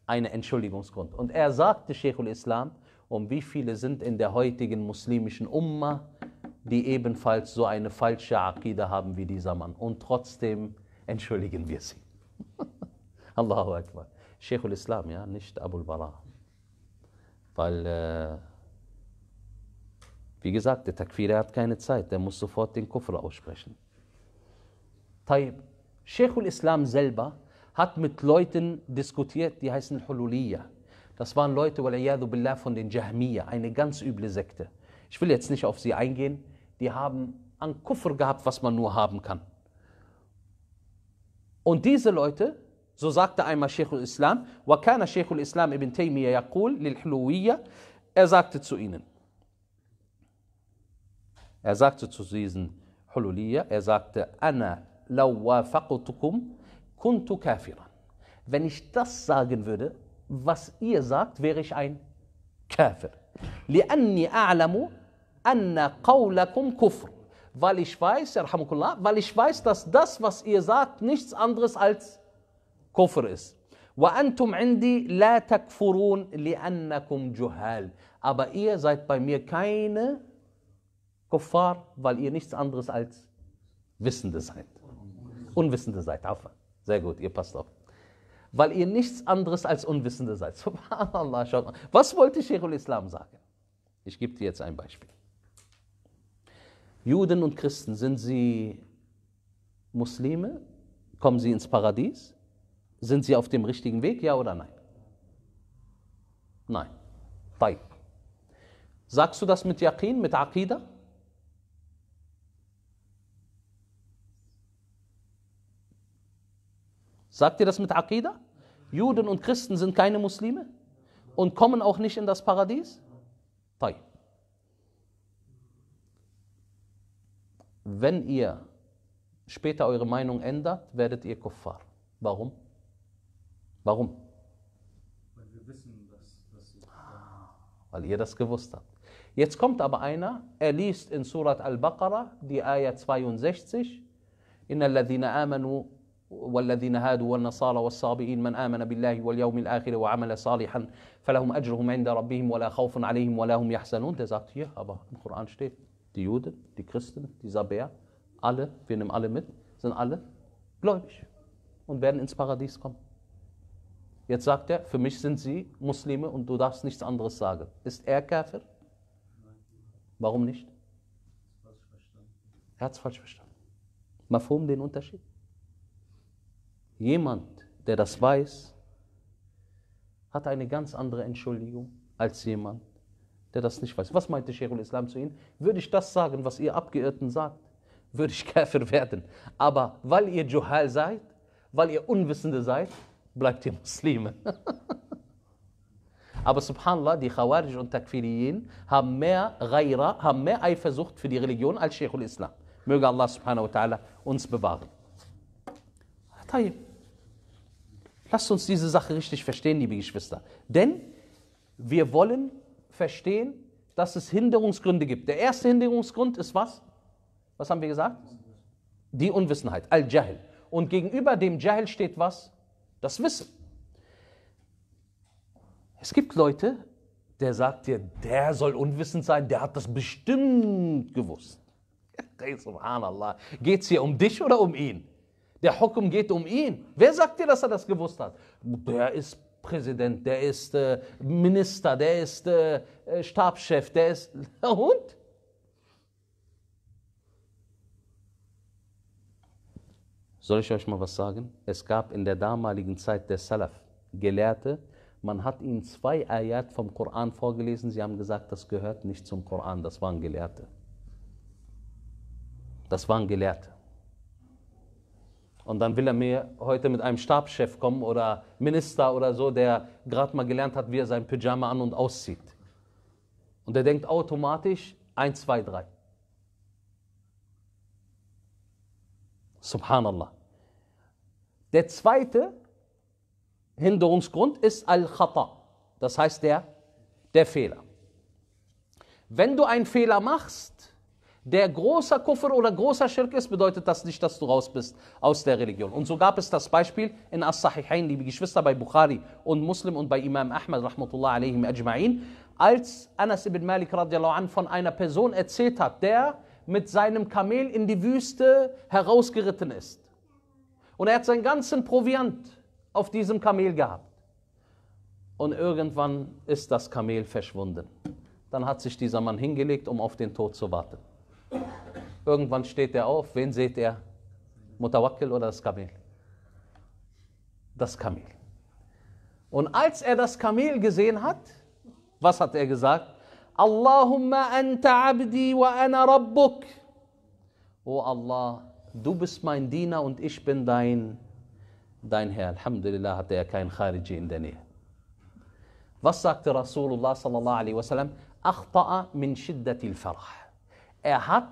eine Entschuldigungsgrund. Und er sagte, Sheikhul Islam, um wie viele sind in der heutigen muslimischen Ummah, die ebenfalls so eine falsche Akide haben wie dieser Mann. Und trotzdem entschuldigen wir sie. Allahu Akbar. Sheikhul Islam, ja, nicht Abul Bara. Weil, äh, wie gesagt, der Takfir hat keine Zeit, der muss sofort den Kufr aussprechen. Taib. Sheikhul Islam selber hat mit Leuten diskutiert, die heißen Hululiyah. Das waren Leute, billah, von den Jahmiyyah, eine ganz üble Sekte. Ich will jetzt nicht auf sie eingehen die haben an Kuffer gehabt, was man nur haben kann. Und diese Leute, so sagte einmal Sheikh al Islam, وَكَانَ شيخ الإسلام ibn Taymiyyah يقول للحلوية, er sagte zu ihnen, er sagte zu diesen Hululiyya, er sagte, أَنَا لَوْ وَافَقُتُكُمْ كُنْتُ كَافِرًا Wenn ich das sagen würde, was ihr sagt, wäre ich ein Kafir. لأني أعلم anna qawlakum kufr. Weil ich weiß, weil ich weiß, dass das, was ihr sagt, nichts anderes als Kufr ist. وأنتم عندي لا تكفرون لأنكم جهال aber ihr seid bei mir keine Kuffar, weil ihr nichts anderes als Wissende seid. Unwissende seid, Sehr gut, ihr passt auf. Weil ihr nichts anderes als Unwissende seid. Subhanallah, schaut mal. Was wollte Sheikhul Islam sagen? Ich gebe dir jetzt ein Beispiel. Juden und Christen, sind sie Muslime? Kommen sie ins Paradies? Sind sie auf dem richtigen Weg, ja oder nein? Nein. Taib. Sagst du das mit Yaqin, mit Aqidah? Sagt ihr das mit Aqidah? Juden und Christen sind keine Muslime und kommen auch nicht in das Paradies? Taib. wenn ihr später eure Meinung ändert, werdet ihr Kuffar. Warum? Warum? Weil wir wissen, dass, dass ihr ah, Weil ihr das gewusst habt. Jetzt kommt aber einer, er liest in Surat Al-Baqarah die Aya 62, إن الذين آمنوا والذين هادوا والنصارى والصابئين من آمن بالله واليوم الآخر وعمل صالحا فلهم أجرهم عند ربهم ولا خوف عليهم ولا هم يحزنون. Der sagt hier, aber im Koran steht, die Juden, die Christen, die Sabäer, alle, wir nehmen alle mit, sind alle gläubig und werden ins Paradies kommen. Jetzt sagt er, für mich sind sie Muslime und du darfst nichts anderes sagen. Ist er Käfer? Warum nicht? Er hat es falsch verstanden. Mafum den Unterschied. Jemand, der das weiß, hat eine ganz andere Entschuldigung als jemand, der das nicht weiß. Was meinte Sherul Islam zu ihnen? Würde ich das sagen, was ihr Abgeirrten sagt, würde ich Käfer werden. Aber weil ihr Johal seid, weil ihr Unwissende seid, bleibt ihr Muslime. Aber subhanallah, die Khawarij und Takfiriyin haben mehr Ghaira, haben mehr Eifersucht für die Religion als Sheikhul Islam. Möge Allah subhanahu wa ta'ala uns bewahren. Lasst uns diese Sache richtig verstehen, liebe Geschwister. Denn wir wollen verstehen, dass es Hinderungsgründe gibt. Der erste Hinderungsgrund ist was? Was haben wir gesagt? Die Unwissenheit, Al-Jahil. Und gegenüber dem Jahil steht was? Das Wissen. Es gibt Leute, der sagt dir, der soll unwissend sein, der hat das bestimmt gewusst. Subhanallah. Geht es hier um dich oder um ihn? Der Hukum geht um ihn. Wer sagt dir, dass er das gewusst hat? Der ist Präsident, der ist äh, Minister, der ist äh, äh Stabschef, der ist der Hund. Soll ich euch mal was sagen? Es gab in der damaligen Zeit der Salaf Gelehrte, man hat ihnen zwei Ayat vom Koran vorgelesen, sie haben gesagt, das gehört nicht zum Koran, das waren Gelehrte. Das waren Gelehrte. Und dann will er mir heute mit einem Stabschef kommen oder Minister oder so, der gerade mal gelernt hat, wie er sein Pyjama an und auszieht. Und er denkt automatisch 1, 2, 3. Subhanallah. Der zweite Hinderungsgrund ist Al-Khata. Das heißt der, der Fehler. Wenn du einen Fehler machst, der großer Kufr oder großer Schirk ist, bedeutet das nicht, dass du raus bist aus der Religion. Und so gab es das Beispiel in As-Sahihain, liebe Geschwister, bei Bukhari und Muslim und bei Imam Ahmad, rahmatullah alaihim ajma'in, als Anas ibn Malik radiallahu an von einer Person erzählt hat, der mit seinem Kamel in die Wüste herausgeritten ist. Und er hat seinen ganzen Proviant auf diesem Kamel gehabt. Und irgendwann ist das Kamel verschwunden. Dann hat sich dieser Mann hingelegt, um auf den Tod zu warten. Irgendwann steht er auf. Wen seht er? Mutawakkil oder das Kamel? Das Kamel. Und als er das Kamel gesehen hat, was hat er gesagt? Allahumma anta abdi wa ana rabbuk. O Allah, du bist mein Diener und ich bin dein, dein Herr. Alhamdulillah hatte er keinen Khariji in der Nähe. Was sagte Rasulullah sallallahu alaihi wasallam? Akhta'a min shiddati al-farah. Er hat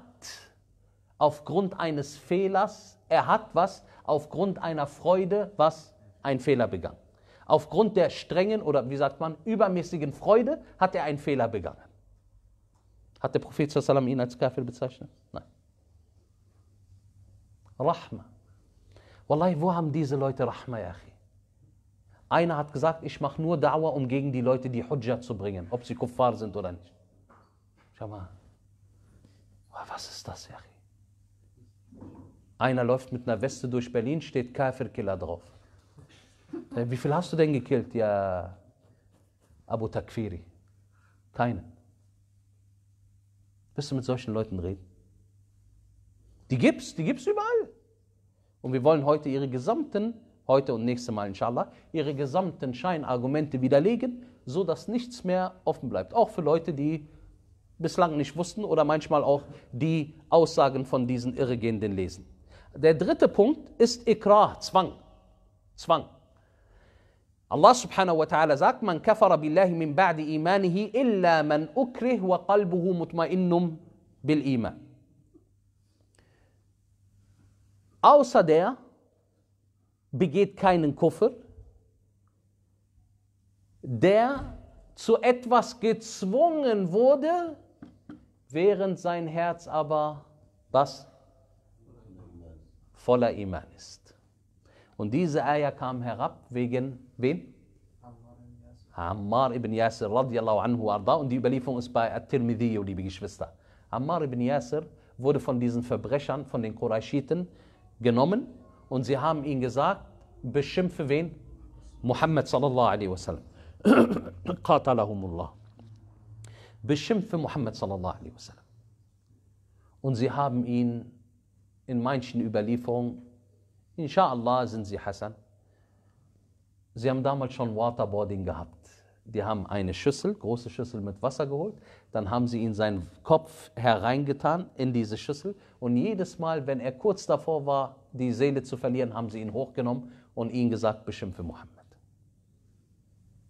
aufgrund eines Fehlers, er hat was aufgrund einer Freude, was ein Fehler begangen. Aufgrund der strengen oder wie sagt man, übermäßigen Freude hat er einen Fehler begangen. Hat der Prophet sallam ihn als Kafir bezeichnet? Nein. Rahma. Wallahi, wo haben diese Leute Rahma, Yachi? Einer hat gesagt, ich mache nur Dauer, um gegen die Leute die Hujja zu bringen, ob sie Kuffar sind oder nicht. Schau mal, was ist das, Yachi? Einer läuft mit einer Weste durch Berlin, steht Kafir-Killer drauf. Äh, wie viel hast du denn gekillt, ja Abu Takfiri? Keine. Willst du mit solchen Leuten reden? Die gibt's, die gibt's überall. Und wir wollen heute ihre gesamten, heute und nächste Mal inshallah, ihre gesamten Scheinargumente widerlegen, sodass nichts mehr offen bleibt. Auch für Leute, die bislang nicht wussten oder manchmal auch die Aussagen von diesen Irregehenden lesen. Der dritte Punkt ist Ikrah, Zwang. Zwang. Allah subhanahu wa ta'ala sagt, man kafara billahi min ba'di imanihi illa man ukrih wa qalbuhu mutma'innum bil iman. Außer der begeht keinen Kuffer, der zu etwas gezwungen wurde, während sein Herz aber was voller Iman ist. Und diese Ayah kam herab wegen wen? Ammar ibn Yasir radiallahu anhu arda und die Überlieferung ist bei At-Tirmidhi, liebe Geschwister. Ammar ibn Yasir wurde von diesen Verbrechern, von den Qurayshiten genommen und sie haben ihn gesagt, beschimpfe wen? Muhammad sallallahu alaihi wasallam. Qatalahumullah. Beschimpfe Muhammad sallallahu alaihi wasallam. Und sie haben ihn in manchen Überlieferungen, inshallah sind sie Hassan. Sie haben damals schon Waterboarding gehabt. Die haben eine Schüssel, große Schüssel mit Wasser geholt, dann haben sie ihn seinen Kopf hereingetan in diese Schüssel und jedes Mal, wenn er kurz davor war, die Seele zu verlieren, haben sie ihn hochgenommen und ihm gesagt, beschimpfe Mohammed.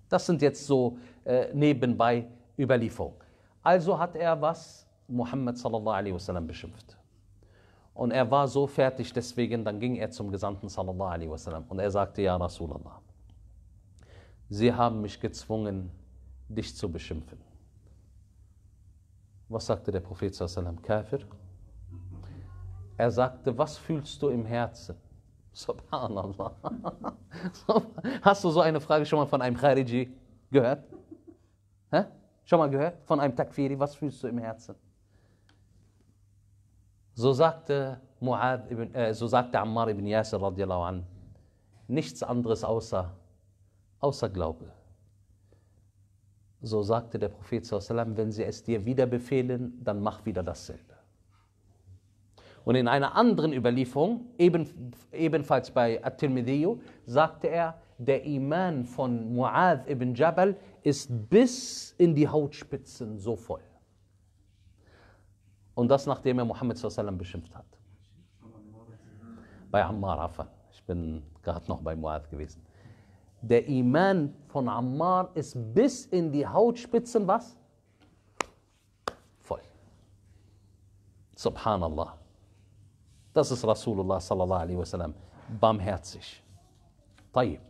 Das sind jetzt so äh, nebenbei Überlieferungen. Also hat er was Mohammed sallallahu alaihi wasallam beschimpft. Und er war so fertig, deswegen dann ging er zum Gesandten sallallahu alaihi wasallam und er sagte, ja Rasulallah, sie haben mich gezwungen, dich zu beschimpfen. Was sagte der Prophet sallallahu Kafir? Er sagte, was fühlst du im Herzen? Subhanallah. Hast du so eine Frage schon mal von einem Khariji gehört? Hä? Schon mal gehört? Von einem Takfiri, was fühlst du im Herzen? So sagte, Muad ibn, äh, so sagte Ammar ibn Yasir an, nichts anderes außer, außer Glaube. So sagte der Prophet, wenn sie es dir wieder befehlen, dann mach wieder dasselbe. Und in einer anderen Überlieferung, eben, ebenfalls bei At-Tirmidhiyu, sagte er, der Iman von Muad ibn Jabal ist bis in die Hautspitzen so voll. Und das, nachdem er Mohammed sallam beschimpft hat. Bei Ammar Afan. Ich bin gerade noch bei Muad gewesen. Der Iman von Ammar ist bis in die Hautspitzen was? Voll. Subhanallah. Das ist Rasulullah sallallahu alaihi wasallam. Barmherzig. Tayyib.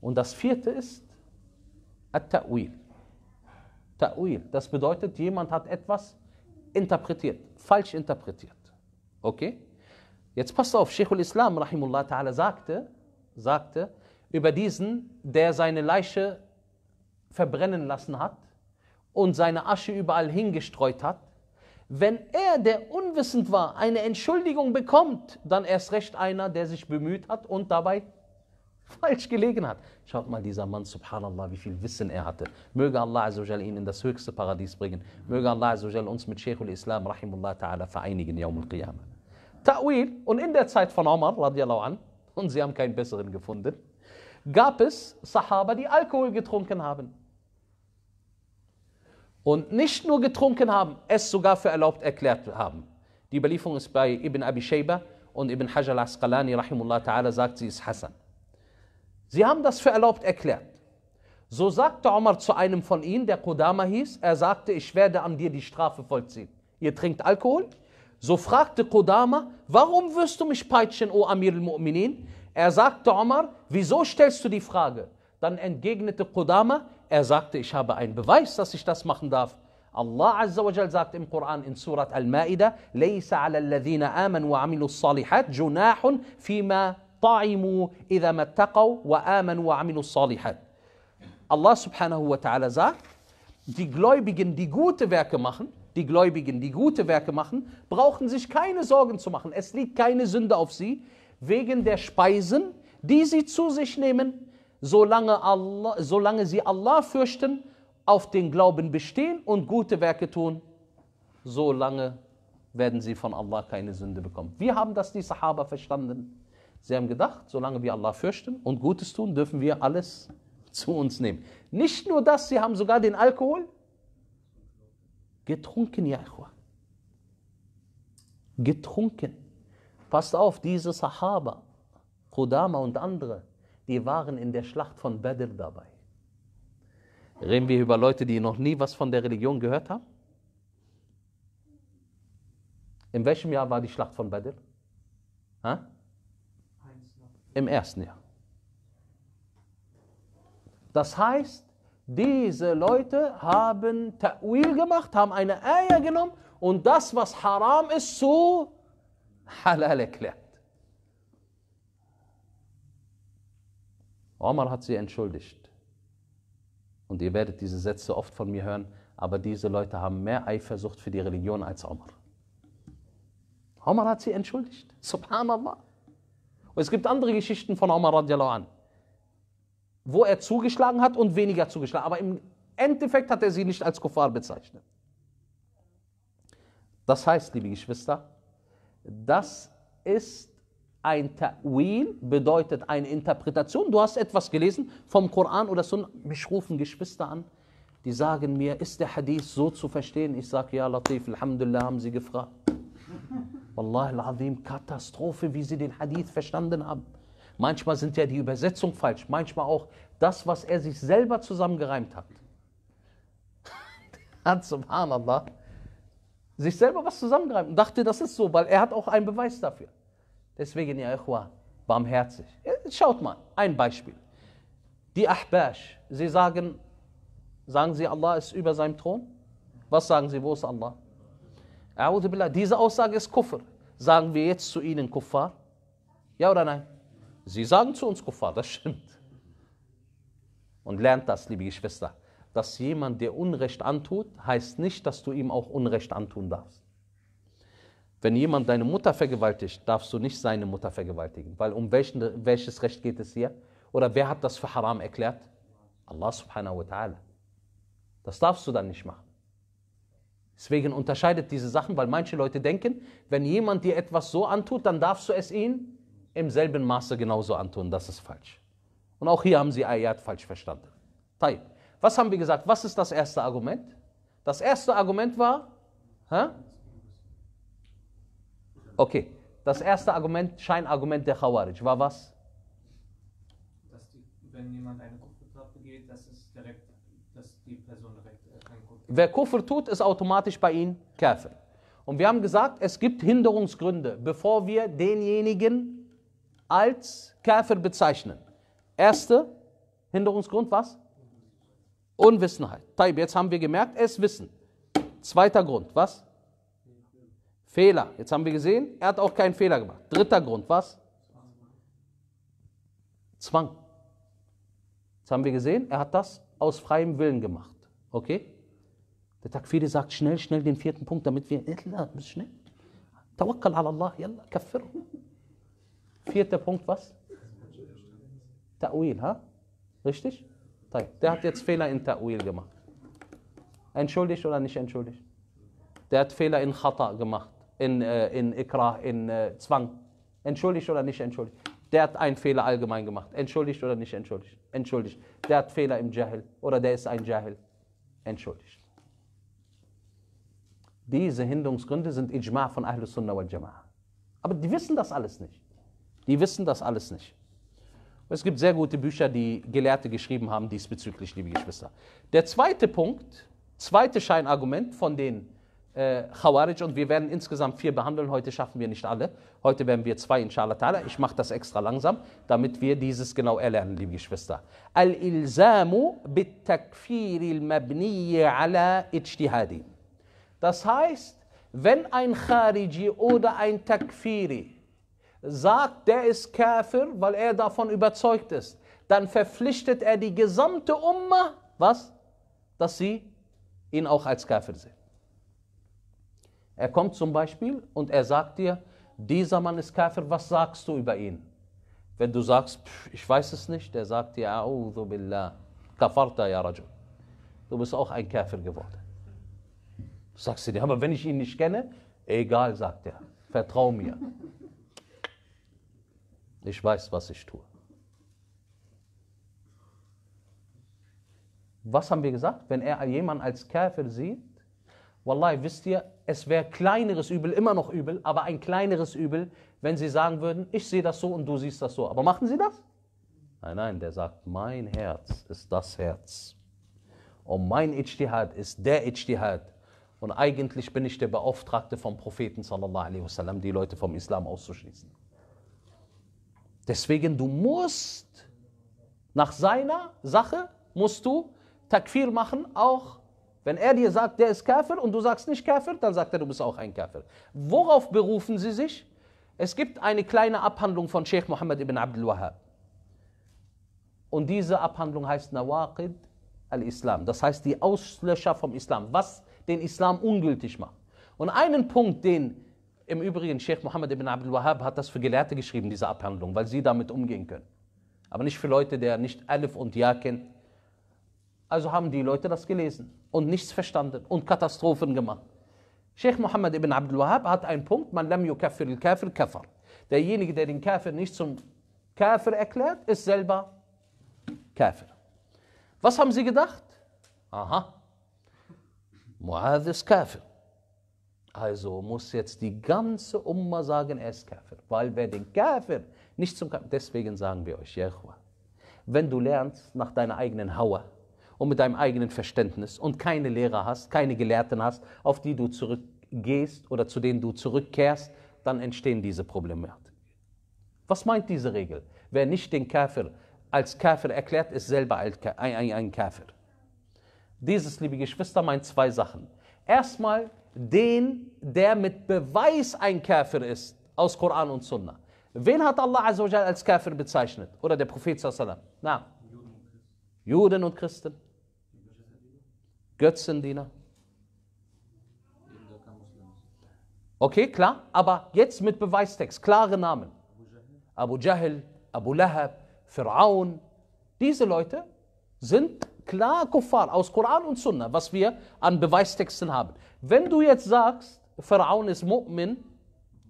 Und das vierte ist At-Ta'wil. Ta'wil. Das bedeutet, jemand hat etwas interpretiert, falsch interpretiert. Okay? Jetzt passt auf, Sheikhul Islam rahimullah ta'ala sagte, sagte über diesen, der seine Leiche verbrennen lassen hat und seine Asche überall hingestreut hat, wenn er, der unwissend war, eine Entschuldigung bekommt, dann erst recht einer, der sich bemüht hat und dabei falsch gelegen hat. Schaut mal, dieser Mann, subhanallah, wie viel Wissen er hatte. Möge Allah Azzawajal ihn in das höchste Paradies bringen. Möge Allah Azzawajal uns mit Sheikhul Islam, rahimullah ta'ala, vereinigen, yawmul qiyamah. Ta'wil, und in der Zeit von Omar, radiallahu an, und sie haben keinen besseren gefunden, gab es Sahaba, die Alkohol getrunken haben. Und nicht nur getrunken haben, es sogar für erlaubt erklärt haben. Die Überlieferung ist bei Ibn Abi Shayba und Ibn Hajar al-Asqalani, rahimullah ta'ala, sagt, sie ist Hassan. Sie haben das für erlaubt erklärt. So sagte Omar zu einem von ihnen, der Kodama hieß, er sagte, ich werde an dir die Strafe vollziehen. Ihr trinkt Alkohol? So fragte Kodama, warum wirst du mich peitschen, o Amir al-Mu'minin? Er sagte Omar, wieso stellst du die Frage? Dann entgegnete Kodama, er sagte, ich habe einen Beweis, dass ich das machen darf. Allah Azza wa Jal sagt im Koran in Surat Al-Ma'idah, لَيْسَ عَلَى الَّذِينَ آمَنُوا وَعَمِلُوا الصَّالِحَاتِ جُنَاحٌ فِي طعموا إذا ما اتقوا وآمنوا وعملوا الصالحات. Allah subhanahu wa sagt, die Gläubigen, die gute Werke machen, die Gläubigen, die gute Werke machen, brauchen sich keine Sorgen zu machen. Es liegt keine Sünde auf sie, wegen der Speisen, die sie zu sich nehmen, solange, Allah, solange sie Allah fürchten, auf den Glauben bestehen und gute Werke tun, solange werden sie von Allah keine Sünde bekommen. wir haben das die Sahaba verstanden? Sie haben gedacht, solange wir Allah fürchten und Gutes tun, dürfen wir alles zu uns nehmen. Nicht nur das, sie haben sogar den Alkohol getrunken, ja, getrunken. Passt auf, diese Sahaba, Khudama und andere, die waren in der Schlacht von Badr dabei. Reden wir über Leute, die noch nie was von der Religion gehört haben? In welchem Jahr war die Schlacht von Badr? Ha? im ersten Jahr. Das heißt, diese Leute haben Ta'wil gemacht, haben eine Eier genommen und das, was haram ist, zu halal erklärt. Omar hat sie entschuldigt. Und ihr werdet diese Sätze oft von mir hören, aber diese Leute haben mehr Eifersucht für die Religion als Omar. Omar hat sie entschuldigt. Subhanallah. Und es gibt andere Geschichten von Omar radiallahu an, wo er zugeschlagen hat und weniger zugeschlagen. Aber im Endeffekt hat er sie nicht als Kuffar bezeichnet. Das heißt, liebe Geschwister, das ist ein Ta'wil, bedeutet eine Interpretation. Du hast etwas gelesen vom Koran oder Sunna. Mich rufen Geschwister an, die sagen mir, ist der Hadith so zu verstehen? Ich sage, ja, Latif, Alhamdulillah, haben sie gefragt. Wallah al-Azim, Katastrophe, wie sie den Hadith verstanden haben. Manchmal sind ja die Übersetzungen falsch, manchmal auch das, was er sich selber zusammengereimt hat. hat subhanallah sich selber was zusammengereimt und dachte, das ist so, weil er hat auch einen Beweis dafür. Deswegen, ja, Ikhwan, barmherzig. Schaut mal, ein Beispiel. Die Ahbash, sie sagen, sagen sie, Allah ist über seinem Thron? Was sagen sie, wo ist Allah? Diese Aussage ist Kuffer. Sagen wir jetzt zu ihnen Kuffar? Ja oder nein? Sie sagen zu uns Kuffar, das stimmt. Und lernt das, liebe Geschwister, dass jemand, der Unrecht antut, heißt nicht, dass du ihm auch Unrecht antun darfst. Wenn jemand deine Mutter vergewaltigt, darfst du nicht seine Mutter vergewaltigen, weil um welchen, welches Recht geht es hier? Oder wer hat das für haram erklärt? Allah subhanahu wa ta'ala. Das darfst du dann nicht machen. Deswegen unterscheidet diese Sachen, weil manche Leute denken, wenn jemand dir etwas so antut, dann darfst du es ihm im selben Maße genauso antun. Das ist falsch. Und auch hier haben sie Ayat falsch verstanden. Taib. Was haben wir gesagt? Was ist das erste Argument? Das erste Argument war, hä? okay, das erste Argument, Scheinargument der Khawarij war was? Dass die, wenn jemand eine Gruppe begeht, dass es direkt, dass die Person Wer Kufr tut, ist automatisch bei ihm Kafir. Und wir haben gesagt, es gibt Hinderungsgründe, bevor wir denjenigen als Kafir bezeichnen. Erster Hinderungsgrund was? Unwissenheit. Taib, jetzt haben wir gemerkt, es wissen. Zweiter Grund, was? Fehler. Jetzt haben wir gesehen, er hat auch keinen Fehler gemacht. Dritter Grund, was? Zwang. Jetzt haben wir gesehen, er hat das aus freiem Willen gemacht. Okay? Der Takfiri sagt schnell, schnell den vierten Punkt, damit wir, schnell, tawakkal ala Allah, yalla, kaffir. Vierter Punkt, was? Ta'wil, ha? Richtig? Der hat jetzt Fehler in Ta'wil gemacht. Entschuldigt oder nicht entschuldigt? Der hat Fehler in Khata gemacht, in, äh, in Ikrah, in äh, Zwang. Entschuldigt oder nicht entschuldigt? Der hat einen Fehler allgemein gemacht. Entschuldigt oder nicht entschuldigt? Entschuldigt. Der hat Fehler im Jahil oder der ist ein Jahil. Entschuldigt. Diese Hinderungsgründe sind Ijma von Ahlus Sunnah wal Jama'ah. Aber die wissen das alles nicht. Die wissen das alles nicht. Und es gibt sehr gute Bücher, die Gelehrte geschrieben haben diesbezüglich, liebe Geschwister. Der zweite Punkt, zweite Scheinargument von den äh, Khawarij, und wir werden insgesamt vier behandeln, heute schaffen wir nicht alle. Heute werden wir zwei, inshallah ta'ala. Ich mache das extra langsam, damit wir dieses genau erlernen, liebe Geschwister. Al-Ilzamu bit takfiri al-Mabniy ala ijtihadi. Das heißt, wenn ein Khariji oder ein Takfiri sagt, der ist Kafir, weil er davon überzeugt ist, dann verpflichtet er die gesamte Umma, was? Dass sie ihn auch als Kafir sehen. Er kommt zum Beispiel und er sagt dir, dieser Mann ist Kafir, was sagst du über ihn? Wenn du sagst, pff, ich weiß es nicht, der sagt dir, A'udhu Billah, Kafarta, ya Rajul. Du bist auch ein Kafir geworden. Sagst du dir, aber wenn ich ihn nicht kenne, egal, sagt er, vertrau mir. Ich weiß, was ich tue. Was haben wir gesagt? Wenn er jemanden als Käfer sieht, Wallahi, wisst ihr, es wäre kleineres Übel, immer noch übel, aber ein kleineres Übel, wenn sie sagen würden, ich sehe das so und du siehst das so. Aber machen sie das? Nein, nein, der sagt, mein Herz ist das Herz. Und mein Ijtihad ist der Ijtihad, und eigentlich bin ich der Beauftragte vom Propheten wasallam, die Leute vom Islam auszuschließen. Deswegen, du musst nach seiner Sache, musst du Takfir machen, auch wenn er dir sagt, der ist Kafir und du sagst nicht Kafir, dann sagt er, du bist auch ein Kafir. Worauf berufen sie sich? Es gibt eine kleine Abhandlung von Sheikh Mohammed ibn Abdul Wahab. Und diese Abhandlung heißt Nawaqid al-Islam. Das heißt die Auslöscher vom Islam. Was den Islam ungültig macht. Und einen Punkt, den im Übrigen Sheikh Mohammed ibn Abdul Wahhab hat das für Gelehrte geschrieben, diese Abhandlung, weil sie damit umgehen können. Aber nicht für Leute, der nicht Alif und Ja kennt. Also haben die Leute das gelesen und nichts verstanden und Katastrophen gemacht. Sheikh Mohammed ibn Abdul Wahhab hat einen Punkt, man lam yukafir al-kafir kafir. Derjenige, der den Kafir nicht zum Kafir erklärt, ist selber Kafir. Was haben sie gedacht? Aha, Muad ist Kafir. Also muss jetzt die ganze Umma sagen, er ist Kafir. Weil wer den Kafir nicht zum Kafir... Deswegen sagen wir euch, Jehua, wenn du lernst nach deiner eigenen Hauer und mit deinem eigenen Verständnis und keine Lehrer hast, keine Gelehrten hast, auf die du zurückgehst oder zu denen du zurückkehrst, dann entstehen diese Probleme. Was meint diese Regel? Wer nicht den Kafir als Kafir erklärt, ist selber ein Kafir dieses, liebe Geschwister, meint zwei Sachen. Erstmal den, der mit Beweis ein Käfer ist, aus Koran und Sunnah. Wen hat Allah als Käfer bezeichnet? Oder der Prophet sallam? Na, Juden und Christen. Götzendiener. Okay, klar, aber jetzt mit Beweistext, klare Namen. Abu Jahl, Abu Lahab, Fir'aun. Diese Leute sind klar Kuffar aus Koran und Sunna, was wir an Beweistexten haben. Wenn du jetzt sagst, Pharaon ist Mu'min,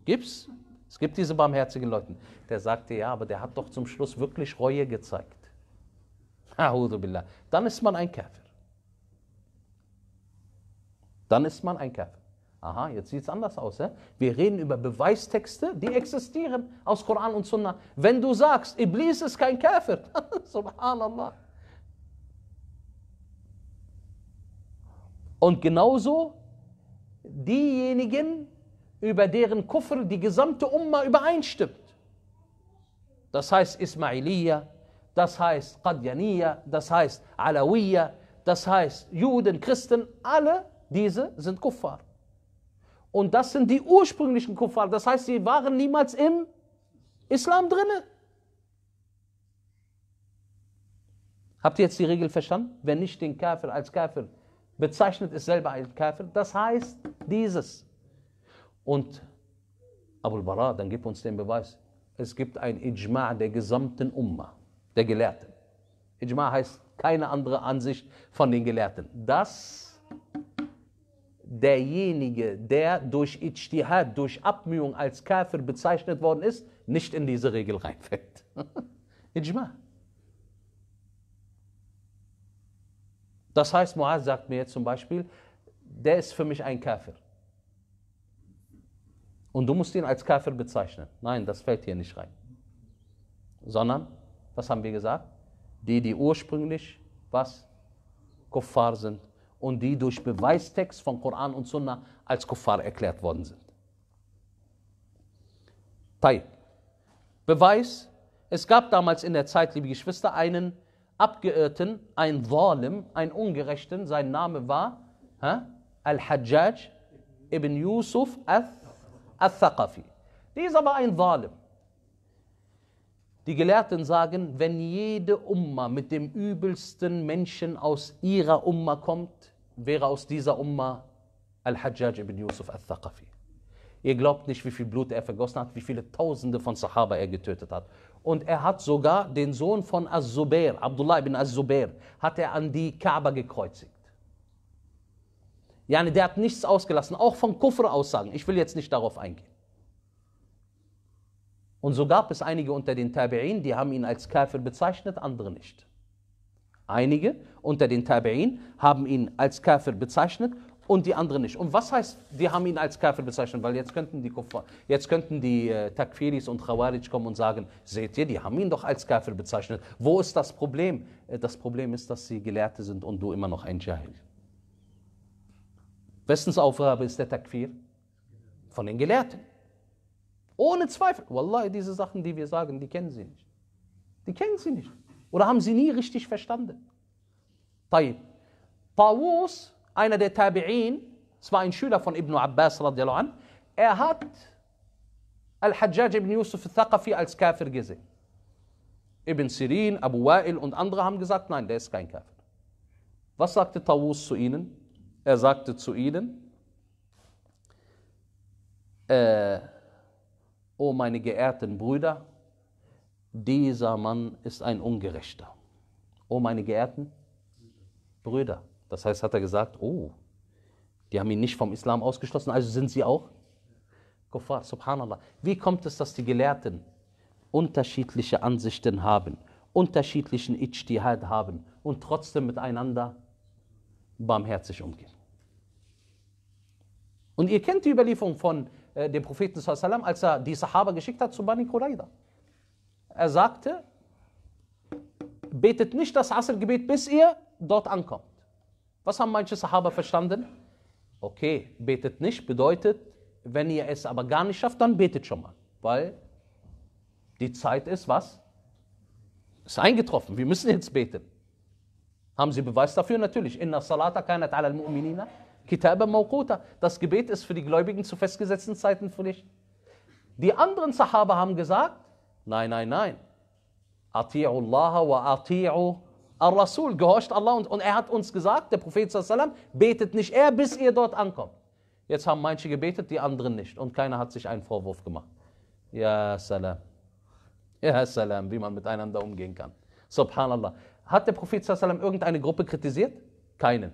gibt's? Es gibt diese barmherzigen Leute. Der sagte, ja, aber der hat doch zum Schluss wirklich Reue gezeigt. Billah. Dann ist man ein Käfer. Dann ist man ein Käfer. Aha, jetzt sieht es anders aus. He? Wir reden über Beweistexte, die existieren aus Koran und Sunna. Wenn du sagst, Iblis ist kein Käfer, subhanallah. Und genauso diejenigen, über deren Kufr die gesamte Umma übereinstimmt. Das heißt Ismailiyya, das heißt Qadianiyya, das heißt Alawiyya, das heißt Juden, Christen, alle diese sind Kuffar. Und das sind die ursprünglichen Kuffar, das heißt, sie waren niemals im Islam drinne. Habt ihr jetzt die Regel verstanden? Wenn nicht den Kafir als Kafir bezeichnet es selber als Kafir. Das heißt dieses. Und Abul Bara, dann gib uns den Beweis. Es gibt ein Ijma' der gesamten Umma, der Gelehrten. Ijma' heißt keine andere Ansicht von den Gelehrten. Dass derjenige, der durch Ijtihad, durch Abmühung als Kafir bezeichnet worden ist, nicht in diese Regel reinfällt. Ijma'. Das heißt, Moaz sagt mir jetzt zum Beispiel, der ist für mich ein Kafir. Und du musst ihn als Kafir bezeichnen. Nein, das fällt hier nicht rein. Sondern, was haben wir gesagt? Die, die ursprünglich was? Kuffar sind. Und die durch Beweistext von Koran und Sunna als Kuffar erklärt worden sind. Teil. Beweis. Es gab damals in der Zeit, liebe Geschwister, einen Abgeirrten, ein Zalim, ein Ungerechten, sein Name war Al-Hajjaj ibn Yusuf al-Thaqafi. Dieser war ein Zalim. Die Gelehrten sagen, wenn jede Umma mit dem übelsten Menschen aus ihrer Umma kommt, wäre aus dieser Umma Al-Hajjaj ibn Yusuf al-Thaqafi. Ihr glaubt nicht, wie viel Blut er vergossen hat, wie viele Tausende von Sahaba er getötet hat und er hat sogar den Sohn von Az-Zubair, Abdullah ibn Az-Zubair, hat er an die Kaaba gekreuzigt. Yani der hat nichts ausgelassen, auch von Kufr-Aussagen. Ich will jetzt nicht darauf eingehen. Und so gab es einige unter den Tabi'in, die haben ihn als Kafir bezeichnet, andere nicht. Einige unter den Tabi'in haben ihn als Kafir bezeichnet und die anderen nicht. Und was heißt, die haben ihn als Kafir bezeichnet? Weil jetzt könnten die, Kuffa, jetzt könnten die äh, Takfiris und Khawarij kommen und sagen, seht ihr, die haben ihn doch als Kafir bezeichnet. Wo ist das Problem? Äh, das Problem ist, dass sie Gelehrte sind und du immer noch ein Jahil. Wessens Aufgabe ist der Takfir? Von den Gelehrten. Ohne Zweifel. Wallahi, diese Sachen, die wir sagen, die kennen sie nicht. Die kennen sie nicht. Oder haben sie nie richtig verstanden. Tayyip. Tawus einer der Tabi'in, es war ein Schüler von Ibn Abbas, an, er hat Al-Hajjaj ibn Yusuf al-Thaqafi als Kafir gesehen. Ibn Sirin, Abu Wa'il und andere haben gesagt, nein, der ist kein Kafir. Was sagte Tawus zu ihnen? Er sagte zu ihnen, äh, O meine geehrten Brüder, dieser Mann ist ein Ungerechter. O meine geehrten Brüder, das heißt, hat er gesagt, oh, die haben ihn nicht vom Islam ausgeschlossen, also sind sie auch Kuffar, subhanallah. Wie kommt es, dass die Gelehrten unterschiedliche Ansichten haben, unterschiedlichen Ijtihad haben und trotzdem miteinander barmherzig umgehen? Und ihr kennt die Überlieferung von äh, dem Propheten, sallam, als er die Sahaba geschickt hat zu Bani Qurayda. Er sagte, betet nicht das Asr-Gebet, bis ihr dort ankommt. Was haben manche Sahaba verstanden? Okay, betet nicht bedeutet, wenn ihr es aber gar nicht schafft, dann betet schon mal, weil die Zeit ist was? Ist eingetroffen, wir müssen jetzt beten. Haben Sie Beweis dafür? Natürlich. Inna salata kanat ala al-mu'minina kitaba mawquta. Das Gebet ist für die Gläubigen zu festgesetzten Zeiten Pflicht. Die anderen Sahaba haben gesagt, nein, nein, nein. Ati'u Allah wa ati'u al rasul gehorcht Allah und, und er hat uns gesagt, der Prophet sallam, betet nicht er, bis ihr dort ankommt. Jetzt haben manche gebetet, die anderen nicht und keiner hat sich einen Vorwurf gemacht. Ja, Salam. Ja, Salam, wie man miteinander umgehen kann. Subhanallah. Hat der Prophet sallam irgendeine Gruppe kritisiert? Keinen.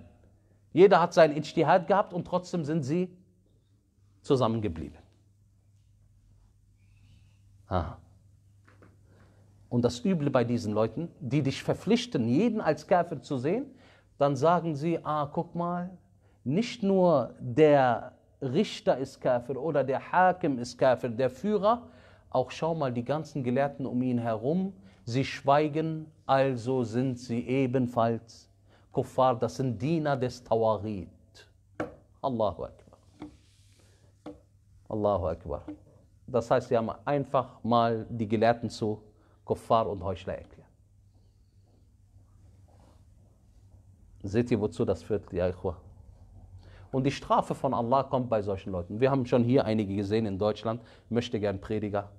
Jeder hat seinen Ijtihad gehabt und trotzdem sind sie zusammengeblieben. Aha. Und das Üble bei diesen Leuten, die dich verpflichten, jeden als Käfer zu sehen, dann sagen sie, ah, guck mal, nicht nur der Richter ist Käfer oder der Hakim ist Käfer, der Führer, auch schau mal die ganzen Gelehrten um ihn herum, sie schweigen, also sind sie ebenfalls Kuffar, das sind Diener des Tawarit. Allahu Akbar. Allahu Akbar. Das heißt, sie haben einfach mal die Gelehrten zu kuffar und Heuchler erklären. Seht ihr, wozu das führt, die Ikhwa? Und die Strafe von Allah kommt bei solchen Leuten. Wir haben schon hier einige gesehen in Deutschland, möchte gern Prediger.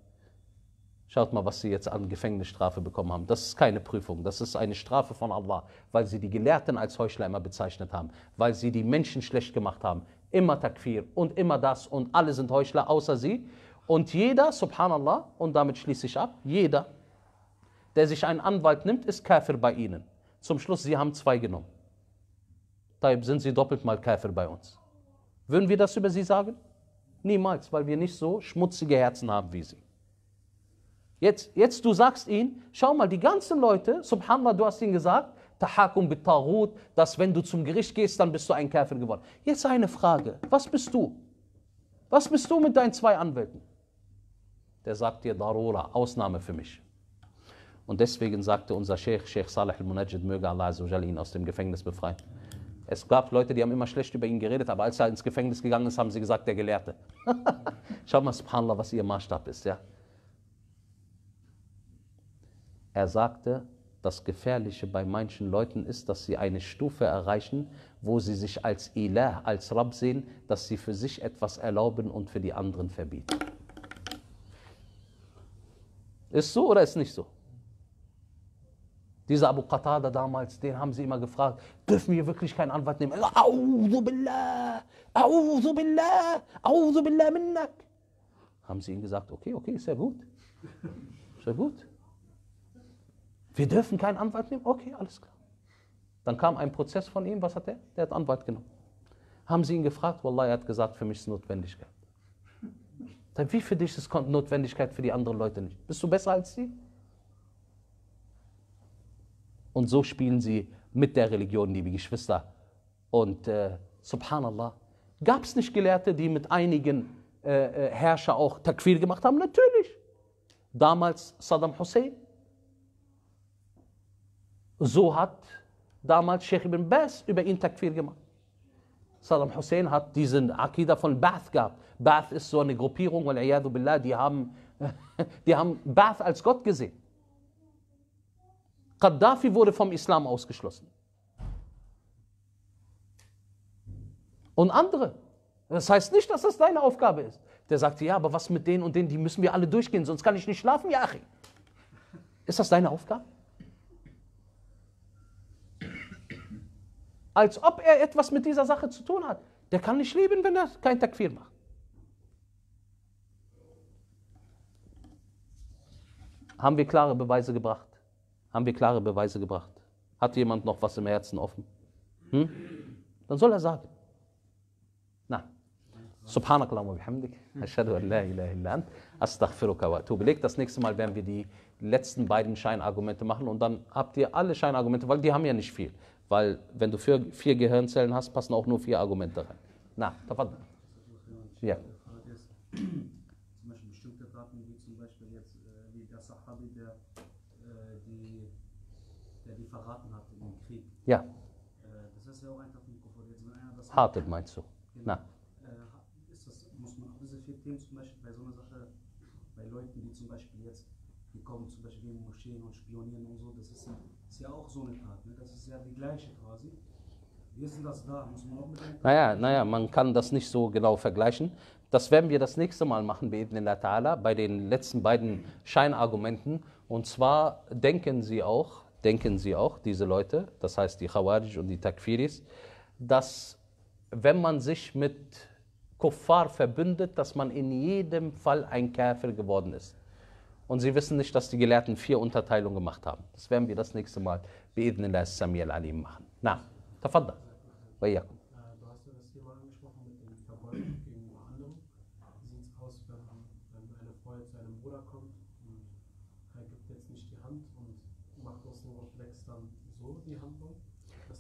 Schaut mal, was sie jetzt an Gefängnisstrafe bekommen haben. Das ist keine Prüfung, das ist eine Strafe von Allah, weil sie die Gelehrten als Heuchler immer bezeichnet haben, weil sie die Menschen schlecht gemacht haben. Immer Takfir und immer das und alle sind Heuchler außer sie. Und jeder, subhanallah, und damit schließe ich ab, jeder, der sich einen Anwalt nimmt, ist Käfer bei ihnen. Zum Schluss, sie haben zwei genommen. Daher sind sie doppelt mal Käfer bei uns. Würden wir das über sie sagen? Niemals, weil wir nicht so schmutzige Herzen haben wie sie. Jetzt, jetzt du sagst ihnen, schau mal, die ganzen Leute, subhanallah, du hast ihnen gesagt, Tahakum bitarut, dass wenn du zum Gericht gehst, dann bist du ein Käfer geworden. Jetzt eine Frage, was bist du? Was bist du mit deinen zwei Anwälten? Der sagt dir Darura, Ausnahme für mich. Und deswegen sagte unser Sheikh, Sheikh Saleh al munajid möge Allah Azzawajal ihn aus dem Gefängnis befreien. Es gab Leute, die haben immer schlecht über ihn geredet, aber als er ins Gefängnis gegangen ist, haben sie gesagt, der Gelehrte. Schau mal, subhanallah, was ihr Maßstab ist. Ja? Er sagte, das Gefährliche bei manchen Leuten ist, dass sie eine Stufe erreichen, wo sie sich als Ilah, als Rab sehen, dass sie für sich etwas erlauben und für die anderen verbieten. Ist so oder ist nicht so? Dieser Abu Qatada damals, den haben sie immer gefragt, dürfen wir wirklich keinen Anwalt nehmen? Auzu billah, auzu billah, auzu billah minnak. Haben sie ihm gesagt, okay, okay, ist ja gut. Ist ja gut. Wir dürfen keinen Anwalt nehmen? Okay, alles klar. Dann kam ein Prozess von ihm, was hat er? Der hat Anwalt genommen. Haben sie ihn gefragt, Wallah, er hat gesagt, für mich ist Notwendigkeit. wie für dich ist Notwendigkeit, für die anderen Leute nicht? Bist du besser als sie? Und so spielen sie mit der Religion, liebe Geschwister. Und äh, subhanallah, gab es nicht Gelehrte, die mit einigen äh, äh, Herrscher auch Takfir gemacht haben? Natürlich. Damals Saddam Hussein. So hat damals Sheikh ibn Bas über ihn Takfir gemacht. Saddam Hussein hat diesen Akida von Ba'ath gehabt. Ba'ath ist so eine Gruppierung, die haben, die haben Ba'ath als Gott gesehen. Gaddafi wurde vom Islam ausgeschlossen. Und andere. Das heißt nicht, dass das deine Aufgabe ist. Der sagte, ja, aber was mit denen und denen, die müssen wir alle durchgehen, sonst kann ich nicht schlafen, ja, Achim. Ist das deine Aufgabe? Als ob er etwas mit dieser Sache zu tun hat. Der kann nicht leben, wenn er kein Takfir macht. Haben wir klare Beweise gebracht haben wir klare Beweise gebracht. Hat jemand noch was im Herzen offen? Hm? Dann soll er sagen. Na. Subhanakallah wa bihamdik. Ashadu an la ilaha illa ant. Astaghfiruka wa atubu Das nächste Mal werden wir die letzten beiden Scheinargumente machen und dann habt ihr alle Scheinargumente, weil die haben ja nicht viel. Weil wenn du vier, vier Gehirnzellen hast, passen auch nur vier Argumente rein. Na, tafadl. Ja. verraten hat in dem Krieg. Ja. Äh, das heißt ja auch einfach mikrofoniert. Wenn einer das Hartet meinst du? Genau. Na. Äh, ist das, muss man auch diese vier Themen zum Beispiel bei so einer Sache, bei Leuten, die zum Beispiel jetzt, die kommen zum Beispiel in Moscheen und spionieren und so, das ist ist ja auch so eine Tat. Ne? Das ist ja die gleiche quasi. Wie ist denn das da? Muss man auch mit naja, naja, man kann das nicht so genau vergleichen. Das werden wir das nächste Mal machen, bei den letzten beiden Scheinargumenten. Und zwar denken Sie auch, denken sie auch, diese Leute, das heißt die Khawarij und die Takfiris, dass wenn man sich mit Kuffar verbündet, dass man in jedem Fall ein Käfer geworden ist. Und sie wissen nicht, dass die Gelehrten vier Unterteilungen gemacht haben. Das werden wir das nächste Mal bei bi'idnillah Samir al-Alim machen. Na, tafadda. Wa heißt dann so die Handlung?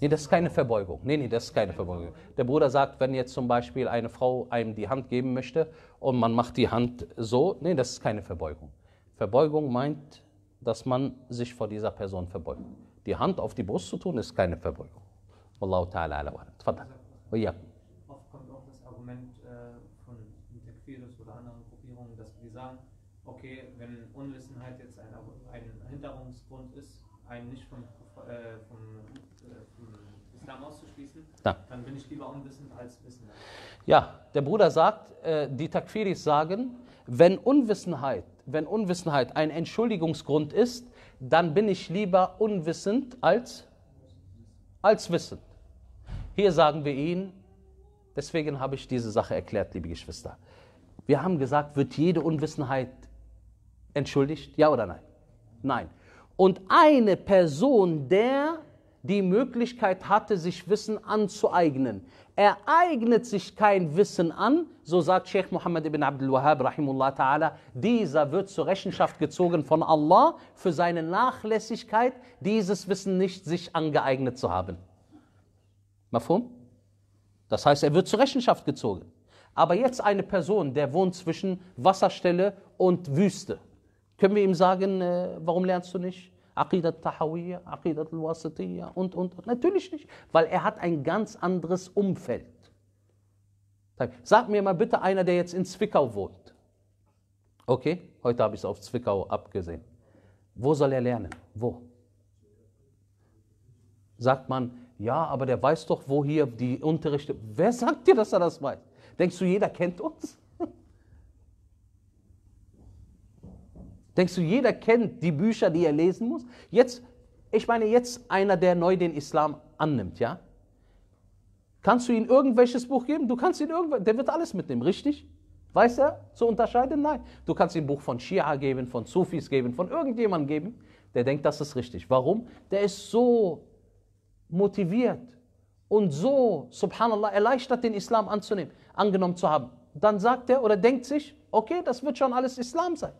Nee, das ist keine Verbeugung. Nee, nee, das ist keine Verbeugung. Der Bruder sagt, wenn jetzt zum Beispiel eine Frau einem die Hand geben möchte und man macht die Hand so, nee, das ist keine Verbeugung. Verbeugung meint, dass man sich vor dieser Person verbeugt. Die Hand auf die Brust zu tun, ist keine Verbeugung. Wallahu ta'ala ala wa Tfadal. Oft kommt auch das Argument äh, von Tekfiris oder anderen Gruppierungen, dass die sagen, okay, wenn Unwissenheit jetzt ein, ein Hinderungsgrund ist, einen nicht vom, äh, vom, äh, vom Islam auszuschließen, Na. dann bin ich lieber unwissend als wissend. Ja, der Bruder sagt, äh, die Takfiris sagen, wenn Unwissenheit, wenn Unwissenheit ein Entschuldigungsgrund ist, dann bin ich lieber unwissend als, als wissend. Hier sagen wir ihnen, deswegen habe ich diese Sache erklärt, liebe Geschwister. Wir haben gesagt, wird jede Unwissenheit entschuldigt? Ja oder nein? Nein und eine Person, der die Möglichkeit hatte, sich Wissen anzueignen. Er eignet sich kein Wissen an, so sagt Sheikh Muhammad ibn Abdul Wahhab, rahimullah ta'ala, dieser wird zur Rechenschaft gezogen von Allah für seine Nachlässigkeit, dieses Wissen nicht sich angeeignet zu haben. Mafum? Das heißt, er wird zur Rechenschaft gezogen. Aber jetzt eine Person, der wohnt zwischen Wasserstelle und Wüste können wir ihm sagen, äh, warum lernst du nicht? Aqidat Tahawiyya, Aqidat al-Wasitiyya und, und. Natürlich nicht, weil er hat ein ganz anderes Umfeld. Sag mir mal bitte einer, der jetzt in Zwickau wohnt. Okay, heute habe ich es auf Zwickau abgesehen. Wo soll er lernen? Wo? Sagt man, ja, aber der weiß doch, wo hier die Unterrichte. Wer sagt dir, dass er das weiß? Denkst du, jeder kennt uns? Denkst du, jeder kennt die Bücher, die er lesen muss? Jetzt, ich meine, jetzt einer, der neu den Islam annimmt, ja? Kannst du ihm irgendwelches Buch geben? Du kannst ihm irgendwas, der wird alles mitnehmen, richtig? Weiß er zu unterscheiden? Nein. Du kannst ihm ein Buch von Shia geben, von Sufis geben, von irgendjemandem geben, der denkt, das ist richtig. Warum? Der ist so motiviert und so, subhanallah, erleichtert, den Islam anzunehmen, angenommen zu haben. Dann sagt er oder denkt sich, okay, das wird schon alles Islam sein.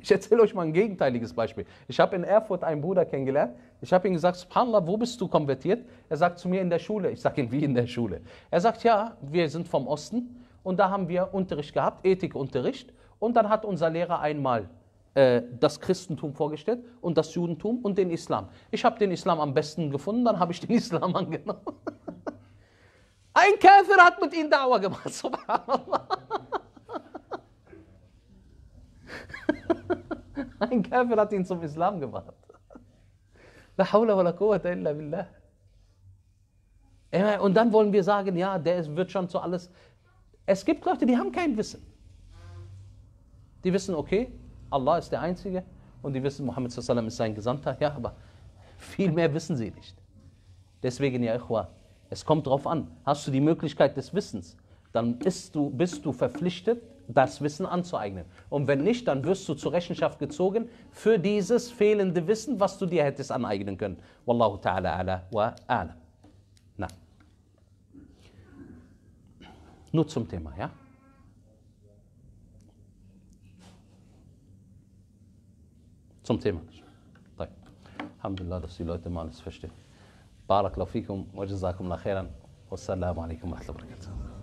Ich erzähle euch mal ein gegenteiliges Beispiel. Ich habe in Erfurt einen Bruder kennengelernt. Ich habe ihm gesagt, Subhanallah, wo bist du konvertiert? Er sagt zu mir in der Schule. Ich sage ihm, wie in der Schule? Er sagt, ja, wir sind vom Osten und da haben wir Unterricht gehabt, Ethikunterricht. Und dann hat unser Lehrer einmal äh, das Christentum vorgestellt und das Judentum und den Islam. Ich habe den Islam am besten gefunden, dann habe ich den Islam angenommen. Ein Käfer hat mit ihm Dauer gemacht, subhanallah. Ein Kafir hat ihn zum Islam gebracht. La hawla wa la quwwata illa billah. Äh, und dann wollen wir sagen, ja, der wird schon zu alles. Es gibt Leute, die haben kein Wissen. Die wissen, okay, Allah ist der Einzige und die wissen, Muhammad sallam ist sein Gesandter. Ja, aber viel mehr wissen sie nicht. Deswegen, ja, Ikhwa, es kommt drauf an. Hast du die Möglichkeit des Wissens, dann du, bist du verpflichtet, das Wissen anzueignen. Und wenn nicht, dann wirst du zur Rechenschaft gezogen für dieses fehlende Wissen, was du dir hättest aneignen können. Wallahu ta'ala ala wa ala. Na. Nur zum Thema, ja? Zum Thema. Okay. Alhamdulillah, dass die Leute mal alles verstehen. Barakallahu fikum wa jazakum la khairan. Wassalamu alaikum wa rahmatullahi wa barakatuh.